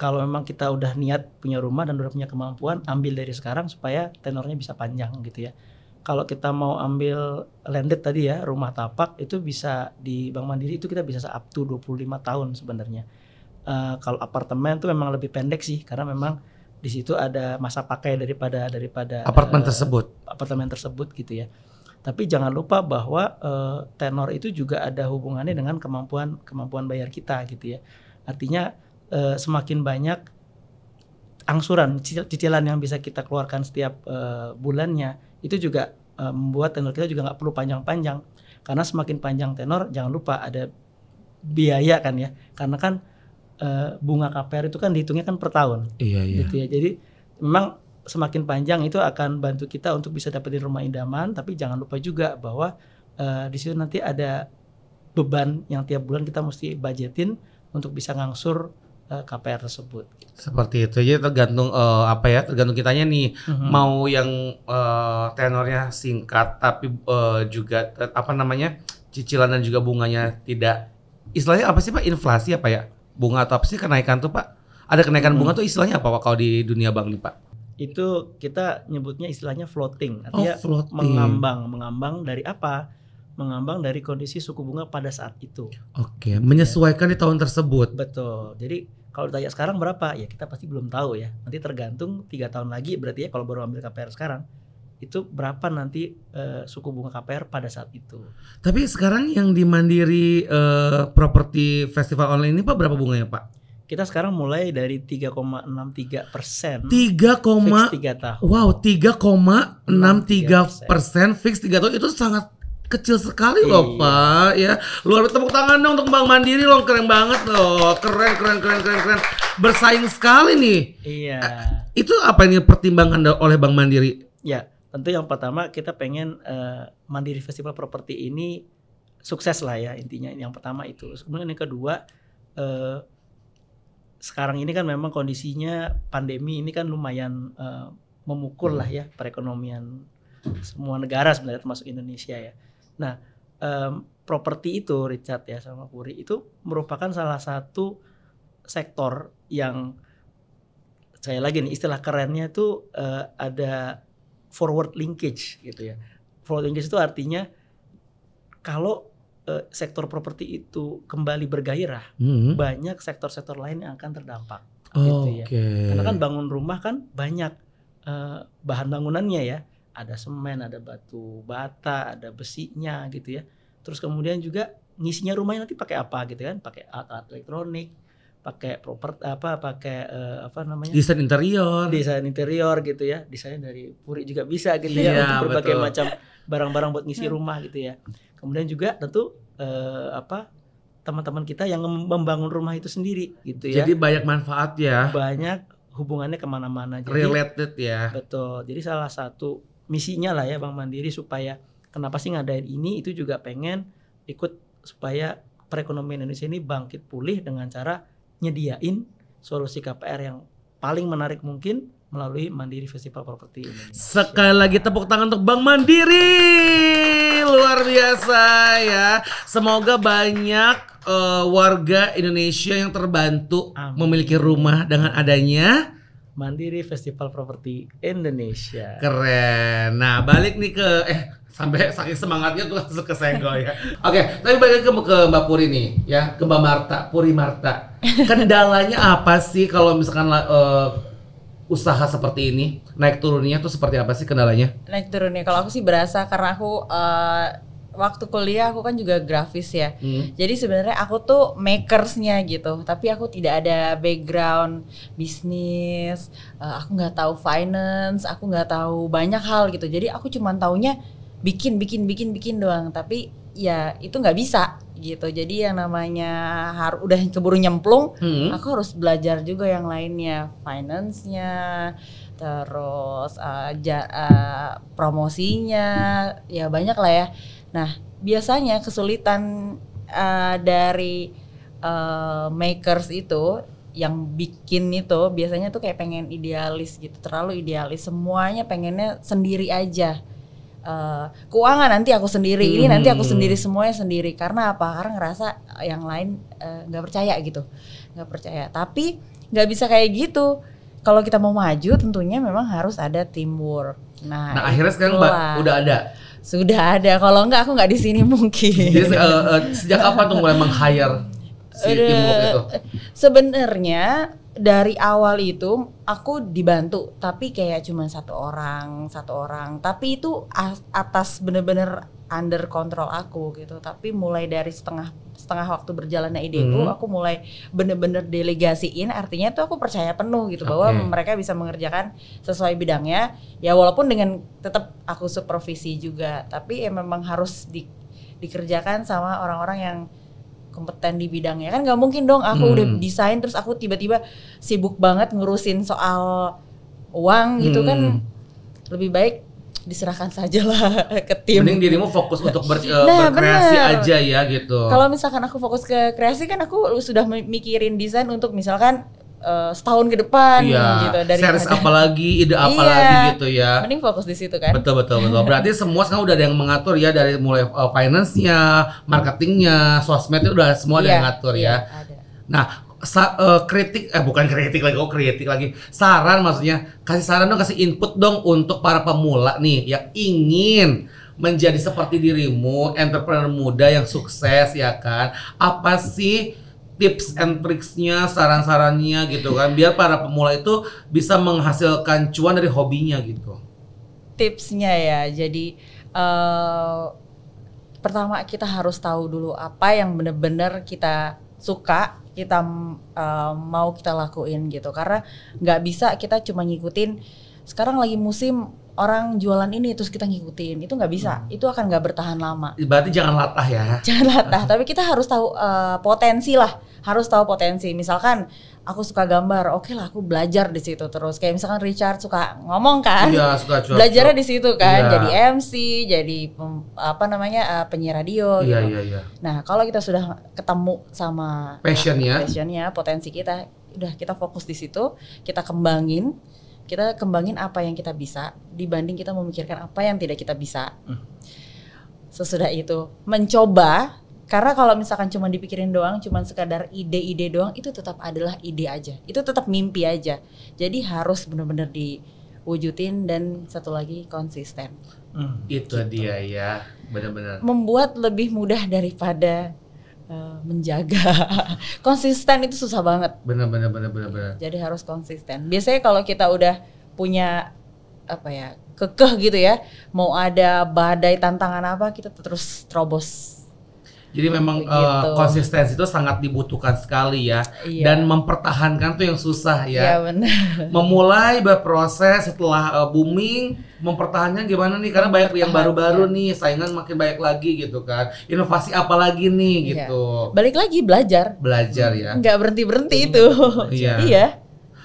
S1: kalau memang kita udah niat punya rumah dan udah punya kemampuan, ambil dari sekarang supaya tenornya bisa panjang gitu ya. Kalau kita mau ambil landed tadi ya, rumah tapak itu bisa di Bank Mandiri itu kita bisa up to 25 tahun sebenarnya. Uh, kalau apartemen itu memang lebih pendek sih karena memang di situ ada masa pakai daripada daripada apartemen uh, tersebut. Apartemen tersebut gitu ya. Tapi jangan lupa bahwa uh, tenor itu juga ada hubungannya dengan kemampuan kemampuan bayar kita gitu ya. Artinya uh, semakin banyak angsuran cicilan yang bisa kita keluarkan setiap uh, bulannya itu juga uh, membuat tenor kita juga nggak perlu panjang-panjang karena semakin panjang tenor jangan lupa ada biaya kan ya karena kan uh, bunga KPR itu kan dihitungnya kan per tahun iya, iya. gitu ya jadi memang semakin panjang itu akan bantu kita untuk bisa dapetin rumah idaman tapi jangan lupa juga bahwa uh, di situ nanti ada beban yang tiap bulan kita mesti budgetin untuk bisa ngangsur eh, KPR tersebut.
S3: Seperti itu. Jadi tergantung uh, apa ya, tergantung kitanya nih mm-hmm. mau yang uh, tenornya singkat tapi uh, juga uh, apa namanya? cicilan dan juga bunganya tidak istilahnya apa sih Pak? Inflasi apa ya? Bunga atau apa sih kenaikan tuh Pak? Ada kenaikan mm-hmm. bunga tuh istilahnya apa Pak kalau di dunia bank nih Pak?
S1: itu kita nyebutnya istilahnya floating oh, artinya oh, floating. mengambang mengambang dari apa mengambang dari kondisi suku bunga pada saat itu oke
S3: okay. menyesuaikan ya. di tahun tersebut
S1: betul jadi kalau ditanya sekarang berapa ya kita pasti belum tahu ya nanti tergantung tiga tahun lagi berarti ya kalau baru ambil KPR sekarang itu berapa nanti uh, suku bunga KPR pada saat itu.
S3: Tapi sekarang yang di Mandiri uh, eh, properti Festival Online ini Pak berapa bunganya Pak?
S1: Kita sekarang mulai dari 3,63 persen. 3, fix 3 tahun.
S3: Wow, 3,63 persen fix 3 tahun itu sangat kecil sekali iya. loh
S1: Pak ya.
S3: Luar tepuk tangan dong untuk Bank Mandiri loh, keren banget loh. Keren keren keren keren keren. Bersaing sekali nih. Iya. Eh, itu apa yang pertimbangan oleh Bank Mandiri?
S1: Ya, tentu yang pertama kita pengen uh, Mandiri Festival Properti ini sukses lah ya intinya yang pertama itu. Kemudian yang kedua uh, sekarang ini kan memang kondisinya pandemi ini kan lumayan uh, memukul lah ya perekonomian semua negara sebenarnya termasuk Indonesia ya. Nah, um, properti itu Richard ya sama Puri itu merupakan salah satu sektor yang saya lagi nih istilah kerennya itu uh, ada forward linkage gitu ya. Forward linkage itu artinya kalau uh, sektor properti itu kembali bergairah, hmm. banyak sektor-sektor lain yang akan terdampak. Oh, gitu ya.
S2: Okay. Karena kan
S1: bangun rumah kan banyak uh, bahan bangunannya ya, ada semen, ada batu bata, ada besinya gitu ya. Terus kemudian juga ngisinya rumahnya nanti pakai apa gitu kan? Pakai alat elektronik, pakai proper apa pakai uh, apa namanya desain interior desain interior gitu ya desain dari puri juga bisa gitu yeah, ya iya, untuk berbagai betul. macam barang-barang buat ngisi hmm. rumah gitu ya. Kemudian juga tentu eh, apa teman-teman kita yang membangun rumah itu sendiri gitu ya. Jadi banyak manfaat ya. Banyak hubungannya kemana-mana. Related ya. Betul. Jadi salah satu misinya lah ya Bang Mandiri supaya kenapa sih ngadain ini itu juga pengen ikut supaya perekonomian Indonesia ini bangkit pulih dengan cara nyediain solusi KPR yang paling menarik mungkin melalui Mandiri Festival Properti Indonesia.
S3: Sekali lagi tepuk tangan untuk Bang Mandiri. Luar biasa ya. Semoga banyak uh, warga Indonesia yang terbantu Amin. memiliki rumah dengan
S1: adanya Mandiri Festival Properti Indonesia. Keren. Nah, balik
S3: nih ke eh sampai sakit semangatnya tuh langsung ke senggol ya. Oke, okay, tapi balik ke, ke Mbak Puri nih ya, ke Mbak Marta, Puri Marta. Kendalanya apa sih kalau misalkan uh, usaha seperti ini naik turunnya tuh seperti apa sih kendalanya?
S2: Naik turunnya kalau aku sih berasa karena aku uh, waktu kuliah aku kan juga grafis ya. Hmm. Jadi sebenarnya aku tuh makersnya gitu, tapi aku tidak ada background bisnis, uh, aku nggak tahu finance, aku nggak tahu banyak hal gitu. Jadi aku cuma taunya bikin bikin bikin bikin doang, tapi ya itu nggak bisa gitu. Jadi yang namanya harus udah keburu nyemplung, hmm. aku harus belajar juga yang lainnya, finance-nya, terus uh, ja, uh, promosinya, ya banyak lah ya. Nah, biasanya kesulitan uh, dari uh, makers itu yang bikin itu biasanya tuh kayak pengen idealis gitu, terlalu idealis, semuanya pengennya sendiri aja uh, keuangan nanti aku sendiri hmm. ini nanti aku hmm. sendiri semuanya sendiri karena apa karena ngerasa yang lain eh, nggak uh, percaya gitu nggak percaya tapi nggak bisa kayak gitu kalau kita mau maju tentunya memang harus ada teamwork nah, nah akhirnya sekarang mbak udah ada sudah ada kalau nggak aku nggak di sini mungkin Jadi, uh, uh, sejak kapan tuh mulai
S3: meng hire
S2: si teamwork itu sebenarnya dari awal itu aku dibantu tapi kayak cuma satu orang satu orang tapi itu atas bener-bener under control aku gitu tapi mulai dari setengah setengah waktu berjalannya ideku hmm. aku mulai bener-bener delegasiin artinya tuh aku percaya penuh gitu okay. bahwa mereka bisa mengerjakan sesuai bidangnya ya walaupun dengan tetap aku supervisi juga tapi ya memang harus di, dikerjakan sama orang-orang yang kompeten di bidangnya kan nggak mungkin dong aku hmm. udah desain terus aku tiba-tiba sibuk banget ngurusin soal uang gitu kan hmm. lebih baik diserahkan saja lah ke
S3: tim. Mending dirimu fokus untuk ber, eh, nah, berkreasi bener. aja ya gitu. Kalau
S2: misalkan aku fokus ke kreasi kan aku sudah mikirin desain untuk misalkan uh, setahun ke depan iya. gitu dari series apa
S3: lagi ide apa iya. lagi gitu ya
S2: mending fokus di situ kan betul
S3: betul betul berarti semua sekarang udah ada yang mengatur ya dari mulai uh, finance-nya marketingnya sosmednya udah semua iya, ya. iya. ada yang ngatur iya, ya ada. nah uh, kritik eh bukan kritik lagi oh kritik lagi saran maksudnya kasih saran dong kasih input dong untuk para pemula nih yang ingin menjadi seperti dirimu entrepreneur muda yang sukses ya kan apa sih tips and tricksnya, saran-sarannya gitu kan, biar para pemula itu bisa menghasilkan cuan dari hobinya gitu.
S2: Tipsnya ya, jadi uh, pertama kita harus tahu dulu apa yang benar-benar kita suka kita uh, mau kita lakuin gitu karena nggak bisa kita cuma ngikutin sekarang lagi musim orang jualan ini terus kita ngikutin itu nggak bisa hmm. itu akan nggak bertahan lama. Berarti
S3: jangan latah ya.
S2: Jangan latah tapi kita harus tahu uh, potensi lah harus tahu potensi. Misalkan aku suka gambar, oke lah aku belajar di situ terus. Kayak misalkan Richard suka ngomong kan, iya, suka cuap, belajarnya di situ kan, iya. jadi MC, jadi apa namanya eh, penyiar radio. Iya, gitu. iya, iya. Nah kalau kita sudah ketemu sama eh, passionnya, passionnya, potensi kita, udah kita fokus di situ, kita kembangin, kita kembangin apa yang kita bisa dibanding kita memikirkan apa yang tidak kita bisa. Hmm. Sesudah itu mencoba karena kalau misalkan cuma dipikirin doang, cuma sekadar ide-ide doang, itu tetap adalah ide aja. Itu tetap mimpi aja. Jadi harus benar-benar diwujudin dan satu lagi konsisten.
S3: Hmm, itu gitu. dia ya, benar-benar.
S2: Membuat lebih mudah daripada uh, menjaga. konsisten itu susah banget.
S3: Benar-benar benar-benar.
S2: Jadi harus konsisten. Biasanya kalau kita udah punya apa ya kekeh gitu ya, mau ada badai tantangan apa kita terus terobos
S3: jadi memang gitu. uh, konsistensi itu sangat dibutuhkan sekali ya. Iya. Dan mempertahankan tuh yang susah ya. Iya
S2: benar.
S3: Memulai berproses setelah uh, booming, mempertahankan gimana nih? Karena banyak yang baru-baru nih, saingan makin banyak lagi gitu kan. Inovasi apa lagi nih iya. gitu.
S2: Balik lagi belajar.
S3: Belajar ya.
S2: Gak berhenti berhenti iya. itu. iya. iya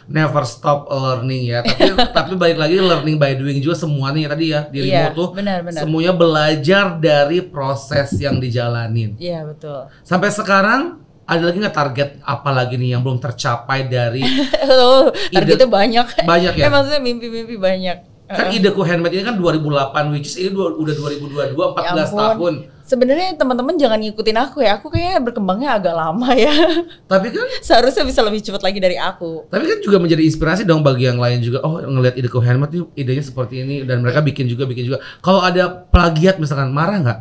S3: never stop learning ya. Tapi tapi balik lagi learning by doing juga semuanya tadi ya dirimu yeah, tuh benar, benar. semuanya belajar dari proses yang dijalanin.
S2: Iya yeah, betul.
S3: Sampai sekarang ada lagi nggak target apa lagi nih yang belum tercapai dari Loh, targetnya
S2: banyak banyak ya eh, maksudnya
S3: mimpi-mimpi banyak kan ideku handmade ini kan 2008 which is ini udah 2022 14 ya ampun. tahun
S2: Sebenarnya teman-teman jangan ngikutin aku ya. Aku kayaknya berkembangnya agak lama ya. Tapi kan seharusnya bisa lebih cepat lagi dari aku.
S3: Tapi kan juga menjadi inspirasi dong bagi yang lain juga. Oh, ngelihat ide Kohenmat itu, idenya seperti ini dan mereka bikin juga bikin juga. Kalau ada plagiat misalkan marah nggak?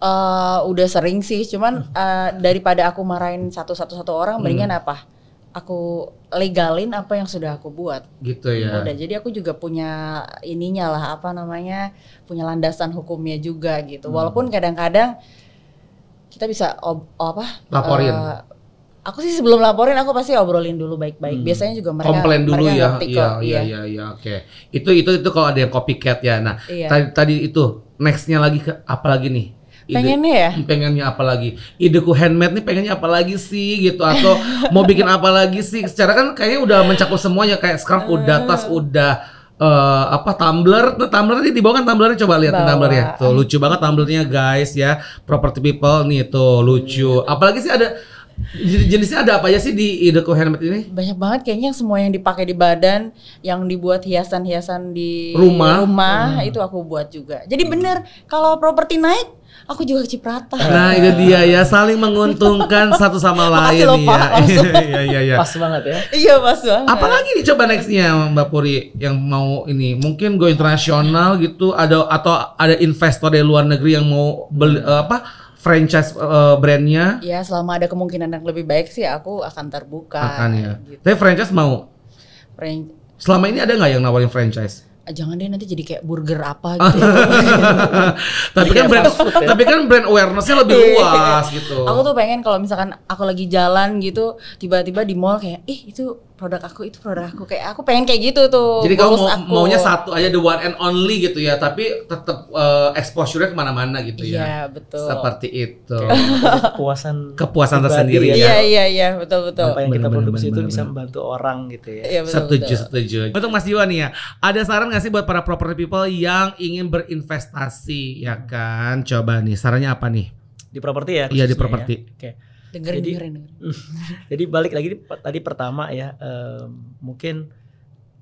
S2: Uh, udah sering sih, cuman uh, daripada aku marahin satu-satu satu orang, hmm. mendingan apa? aku legalin apa yang sudah aku buat.
S3: Gitu ya. Udah gitu.
S2: jadi aku juga punya ininya lah apa namanya punya landasan hukumnya juga gitu. Hmm. Walaupun kadang-kadang kita bisa ob, apa? Laporin. Uh, aku sih sebelum laporin aku pasti obrolin dulu baik-baik. Hmm. Biasanya juga mereka komplain dulu mereka ya. Iya, iya, iya, iya,
S3: ya, oke. Okay. Itu itu itu kalau ada yang copycat ya. Nah, iya. tadi tadi itu nextnya lagi ke apa lagi nih? pengennya ya pengennya apa lagi ideku handmade nih pengennya apa lagi sih gitu atau mau bikin apa lagi sih secara kan kayaknya udah mencakup semuanya kayak scarf hmm. udah tas udah uh, apa tumbler tuh tumbler ini di bawah kan tumblernya coba lihat tumbler ya tuh lucu banget tumblernya guys ya property people nih tuh lucu iya. apalagi sih ada jenisnya ada apa aja sih di Ideco Handmade ini?
S2: Banyak banget kayaknya semua yang dipakai di badan, yang dibuat hiasan-hiasan di rumah, rumah hmm. itu aku buat juga. Jadi bener kalau properti naik aku juga kecipratan. Nah itu dia ya
S3: saling menguntungkan satu sama lain Makasih lupa, ya. Iya iya iya.
S1: Pas banget
S2: ya. Iya pas banget. Apalagi
S3: nih coba nextnya Mbak Puri yang mau ini mungkin go internasional gitu ada atau ada investor dari luar negeri yang mau beli, eh, apa franchise uh, brandnya?
S2: Ya selama ada kemungkinan yang lebih baik sih aku akan terbuka. Akan
S3: ya. Gitu. Tapi franchise mau? Fran selama ini ada nggak yang nawarin franchise?
S2: Eh, jangan deh nanti jadi kayak burger apa gitu. tapi kan brand ya. tapi kan brand awarenessnya lebih iya. luas gitu. Aku tuh pengen kalau misalkan aku lagi jalan gitu tiba-tiba di mall kayak ih itu produk aku itu produk aku kayak aku pengen kayak gitu tuh. Jadi kamu mau, maunya satu
S3: aja the one and only gitu ya, tapi tetap uh, eh, exposure-nya kemana-mana gitu ya. Iya betul. Seperti itu. kepuasan kepuasan tersendiri ya. ya. Iya iya iya betul betul. Apa yang bener, kita bener, produksi itu bisa bener. membantu orang gitu ya. Iya, betul, setuju betul. setuju. Untuk Mas Jiwa nih ya, ada saran nggak sih buat para property people yang ingin
S1: berinvestasi ya
S3: kan? Coba nih sarannya apa nih? Di properti ya? Iya di ya. properti. Ya. Oke.
S1: Okay dengerin, jadi, dengerin, dengerin. jadi balik lagi tadi pertama ya uh, mungkin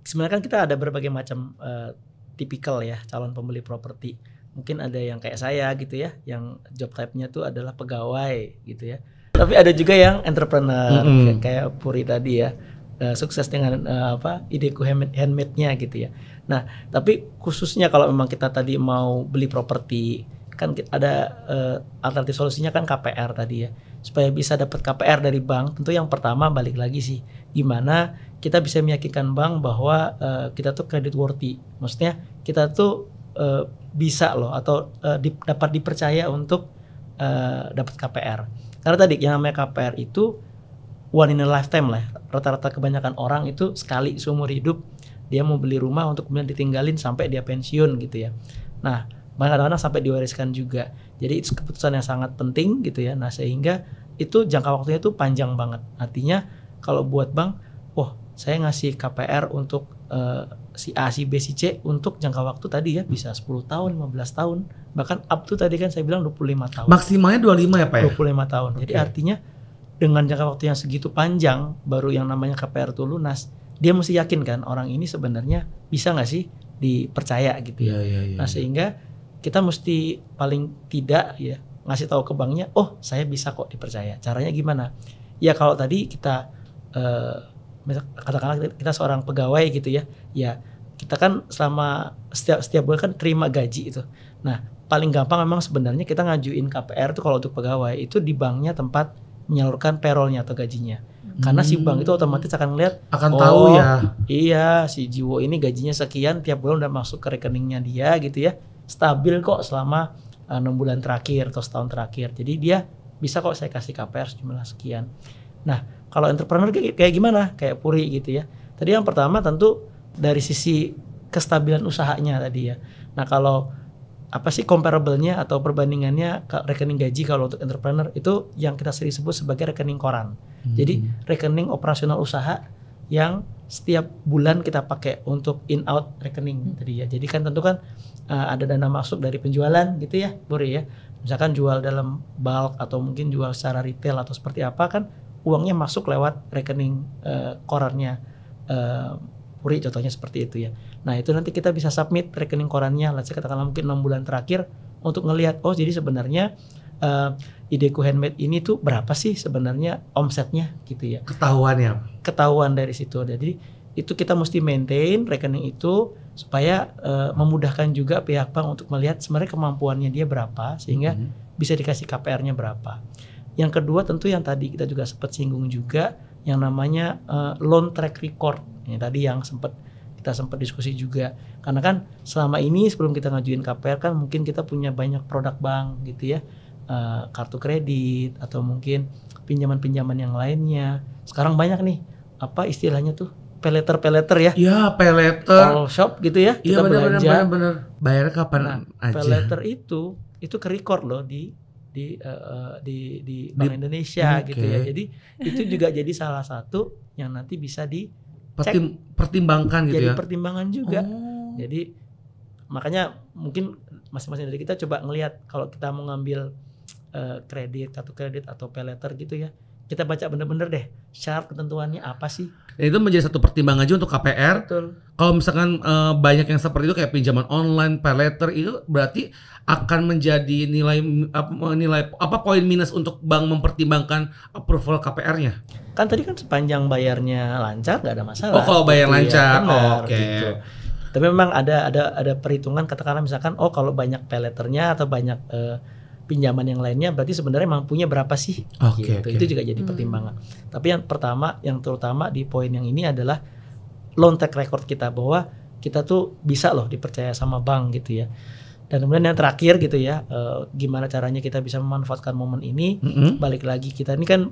S1: sebenarnya kan kita ada berbagai macam uh, tipikal ya calon pembeli properti mungkin ada yang kayak saya gitu ya yang job type-nya tuh adalah pegawai gitu ya tapi ada juga yang entrepreneur mm -hmm. kayak Puri tadi ya uh, sukses dengan uh, apa ideku handmade-nya gitu ya nah tapi khususnya kalau memang kita tadi mau beli properti kan ada uh, alternatif solusinya kan KPR tadi ya supaya bisa dapat KPR dari bank tentu yang pertama balik lagi sih gimana kita bisa meyakinkan bank bahwa uh, kita tuh credit worthy maksudnya kita tuh uh, bisa loh atau uh, di, dapat dipercaya untuk uh, dapat KPR karena tadi yang namanya KPR itu one in a lifetime lah rata-rata kebanyakan orang itu sekali seumur hidup dia mau beli rumah untuk kemudian ditinggalin sampai dia pensiun gitu ya nah kadang-kadang sampai diwariskan juga jadi itu keputusan yang sangat penting gitu ya. Nah sehingga itu jangka waktunya itu panjang banget. Artinya kalau buat bank, wah saya ngasih KPR untuk uh, si A, si B, si C untuk jangka waktu tadi ya bisa 10 tahun, 15 tahun, bahkan up to tadi kan saya bilang 25 tahun. Maksimalnya 25 ya Pak ya? 25 tahun. Okay. Jadi artinya dengan jangka waktu yang segitu panjang baru yang namanya KPR itu lunas, dia mesti yakin kan orang ini sebenarnya bisa nggak sih dipercaya gitu ya. ya, ya, ya. Nah iya. sehingga kita mesti paling tidak ya ngasih tahu ke banknya, oh saya bisa kok dipercaya. Caranya gimana? Ya kalau tadi kita eh, katakanlah kita, seorang pegawai gitu ya, ya kita kan selama setiap setiap bulan kan terima gaji itu. Nah paling gampang memang sebenarnya kita ngajuin KPR itu kalau untuk pegawai itu di banknya tempat menyalurkan payrollnya atau gajinya. Hmm. Karena si bank itu otomatis akan melihat akan oh, tahu ya. Iya, si Jiwo ini gajinya sekian tiap bulan udah masuk ke rekeningnya dia gitu ya stabil kok selama eh, enam uh, bulan terakhir atau setahun terakhir. Jadi dia bisa kok saya kasih KPR jumlah sekian. Nah, kalau entrepreneur kayak, kayak gimana? Kayak Puri gitu ya. Tadi yang pertama tentu dari sisi kestabilan usahanya tadi ya. Nah, kalau apa sih comparable-nya atau perbandingannya rekening gaji kalau untuk entrepreneur itu yang kita sering sebut sebagai rekening koran. Hmm. Jadi rekening operasional usaha yang setiap bulan kita pakai untuk in out rekening hmm. tadi ya. Jadi kan tentu kan uh, ada dana masuk dari penjualan gitu ya, Bori ya. Misalkan jual dalam bulk atau mungkin jual secara retail atau seperti apa kan uangnya masuk lewat rekening eh, korannya uh, eh, Puri contohnya seperti itu ya. Nah, itu nanti kita bisa submit rekening korannya let's say katakanlah mungkin 6 bulan terakhir untuk ngelihat oh jadi sebenarnya uh, ideku handmade ini tuh berapa sih sebenarnya omsetnya gitu ya ketahuan ya ketahuan dari situ jadi itu kita mesti maintain rekening itu supaya uh, memudahkan juga pihak bank untuk melihat sebenarnya kemampuannya dia berapa sehingga mm-hmm. bisa dikasih KPR-nya berapa yang kedua tentu yang tadi kita juga sempat singgung juga yang namanya uh, loan track record ini tadi yang sempat kita sempat diskusi juga karena kan selama ini sebelum kita ngajuin KPR kan mungkin kita punya banyak produk bank gitu ya Eh, kartu kredit atau mungkin pinjaman-pinjaman yang lainnya. Sekarang banyak nih apa istilahnya tuh peleter peleter ya? Iya peleter. All shop gitu ya? Iya benar-benar benar-benar. Bayar kapan nah, aja? Peleter itu itu ke record loh di di uh, di di Bank di, Indonesia okay. Hmm, gitu ya. Jadi itu juga jadi salah satu yang nanti bisa di Pertim,
S3: pertimbangkan gitu jadi ya. Jadi
S1: pertimbangan juga. Oh. Jadi makanya mungkin masing-masing dari kita coba ngelihat kalau kita mau ngambil Eh, kredit kartu kredit atau pay letter gitu ya kita baca bener-bener deh syarat ketentuannya apa sih
S3: itu menjadi satu pertimbangan aja untuk KPR kalau misalkan e, banyak yang seperti itu kayak pinjaman online pay letter itu berarti akan menjadi nilai apa nilai apa poin minus untuk bank mempertimbangkan
S1: approval KPR-nya kan tadi kan sepanjang bayarnya lancar gak ada masalah oh kalau bayar iya, lancar ya, oh, oke okay. gitu. tapi memang ada ada ada perhitungan katakanlah misalkan oh kalau banyak pay letter-nya atau banyak eh, pinjaman yang lainnya berarti sebenarnya mampunya berapa sih okay, gitu. Okay. Itu juga jadi hmm. pertimbangan. Hmm. Tapi yang pertama yang terutama di poin yang ini adalah loan track record kita bahwa kita tuh bisa loh dipercaya sama bank gitu ya. Dan kemudian yang terakhir gitu ya, uh, gimana caranya kita bisa memanfaatkan momen ini? Mm -hmm. Balik lagi kita ini kan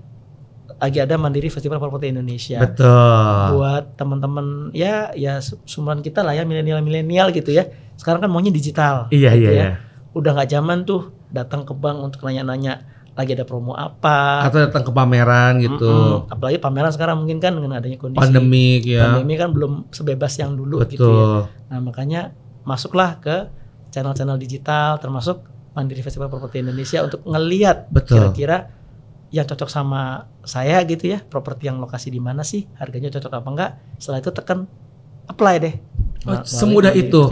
S1: lagi ada Mandiri Festival Properti Indonesia. Betul. Buat teman-teman ya ya sumberan kita lah ya milenial-milenial gitu ya. Sekarang kan maunya digital. Iya gitu iya. Ya. Iya. Udah nggak zaman tuh datang ke bank untuk nanya-nanya lagi ada promo apa atau
S3: datang ke pameran gitu mm hmm
S1: apalagi pameran sekarang mungkin kan dengan adanya kondisi
S3: pandemi ya pandemi
S1: kan belum sebebas yang dulu Betul. gitu ya nah makanya masuklah ke channel-channel digital termasuk Mandiri Festival Properti Indonesia untuk ngelihat kira-kira yang cocok sama saya gitu ya properti yang lokasi di mana sih harganya cocok apa enggak setelah itu tekan apply deh Oh, semudah itu.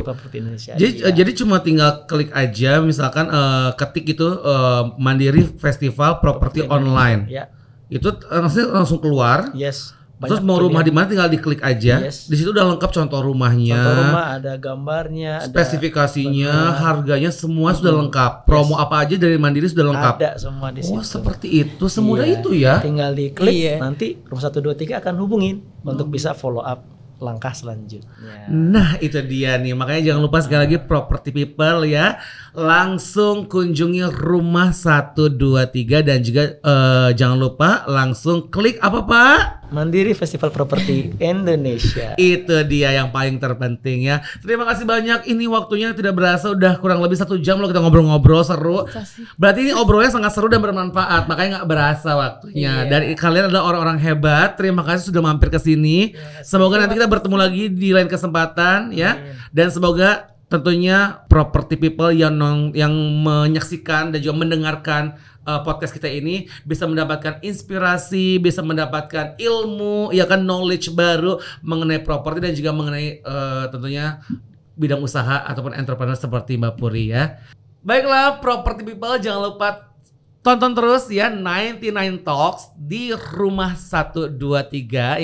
S1: Jadi jadi cuma tinggal klik
S3: aja misalkan uh, ketik itu uh, Mandiri Festival Property Online. Ya. Itu langsung eh, langsung keluar. Yes. Banyak Terus mau rumah di mana tinggal diklik aja. Yes. Di situ udah lengkap contoh rumahnya. Contoh rumah
S1: ada gambarnya,
S3: spesifikasinya, ada harganya
S1: semua hmm. sudah mm-hmm. lengkap. Promo yes. apa aja dari Mandiri sudah lengkap. Ada semua di oh, situ. Oh, seperti itu, semudah iya. itu ya. Tinggal diklik iya. nanti rumah 123 akan hubungin hmm. untuk bisa follow up langkah selanjutnya. Nah, itu dia nih. Makanya jangan lupa sekali lagi property people ya
S3: langsung kunjungi rumah 123 dan juga uh, jangan lupa langsung klik apa Pak? Mandiri Festival Properti
S1: Indonesia.
S3: Itu dia yang paling terpenting ya. Terima kasih banyak. Ini waktunya tidak berasa udah kurang lebih satu jam loh kita ngobrol-ngobrol seru. Berarti ini obrolnya sangat seru dan bermanfaat. Makanya nggak berasa waktunya. Iya. Dan kalian adalah orang-orang hebat. Terima kasih sudah mampir ke sini. Iya, semoga nanti kita bertemu lagi di lain kesempatan ya. Iya. Dan semoga tentunya property people yang non, yang menyaksikan dan juga mendengarkan uh, podcast kita ini bisa mendapatkan inspirasi, bisa mendapatkan ilmu, ya kan knowledge baru mengenai properti dan juga mengenai uh, tentunya bidang usaha ataupun entrepreneur seperti Mbak Puri ya. Baiklah, property people jangan lupa Tonton terus ya 99 Talks di Rumah 123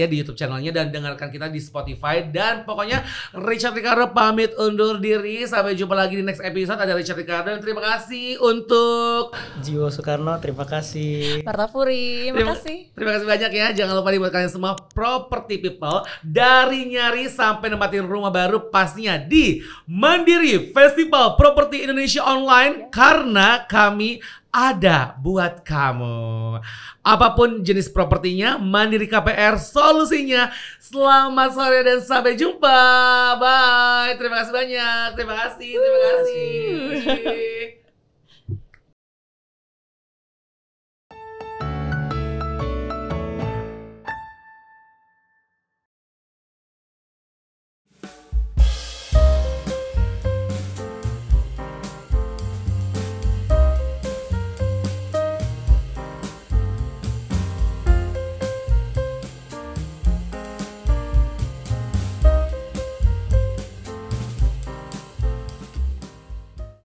S3: ya di YouTube channelnya dan dengarkan kita di Spotify dan pokoknya Richard Ricardo pamit undur diri sampai jumpa lagi di next episode ada Richard Ricardo terima kasih untuk
S1: Jiwo Soekarno terima kasih
S3: Marta Furi terima kasih terima kasih banyak ya jangan lupa dibuat kalian semua property people dari nyari sampai nempatin rumah baru pastinya di Mandiri Festival Properti Indonesia Online iya. karena kami ada buat kamu. Apapun jenis propertinya, Mandiri KPR solusinya. Selamat sore dan sampai jumpa. Bye. Terima kasih banyak. Terima kasih. Terima kasih.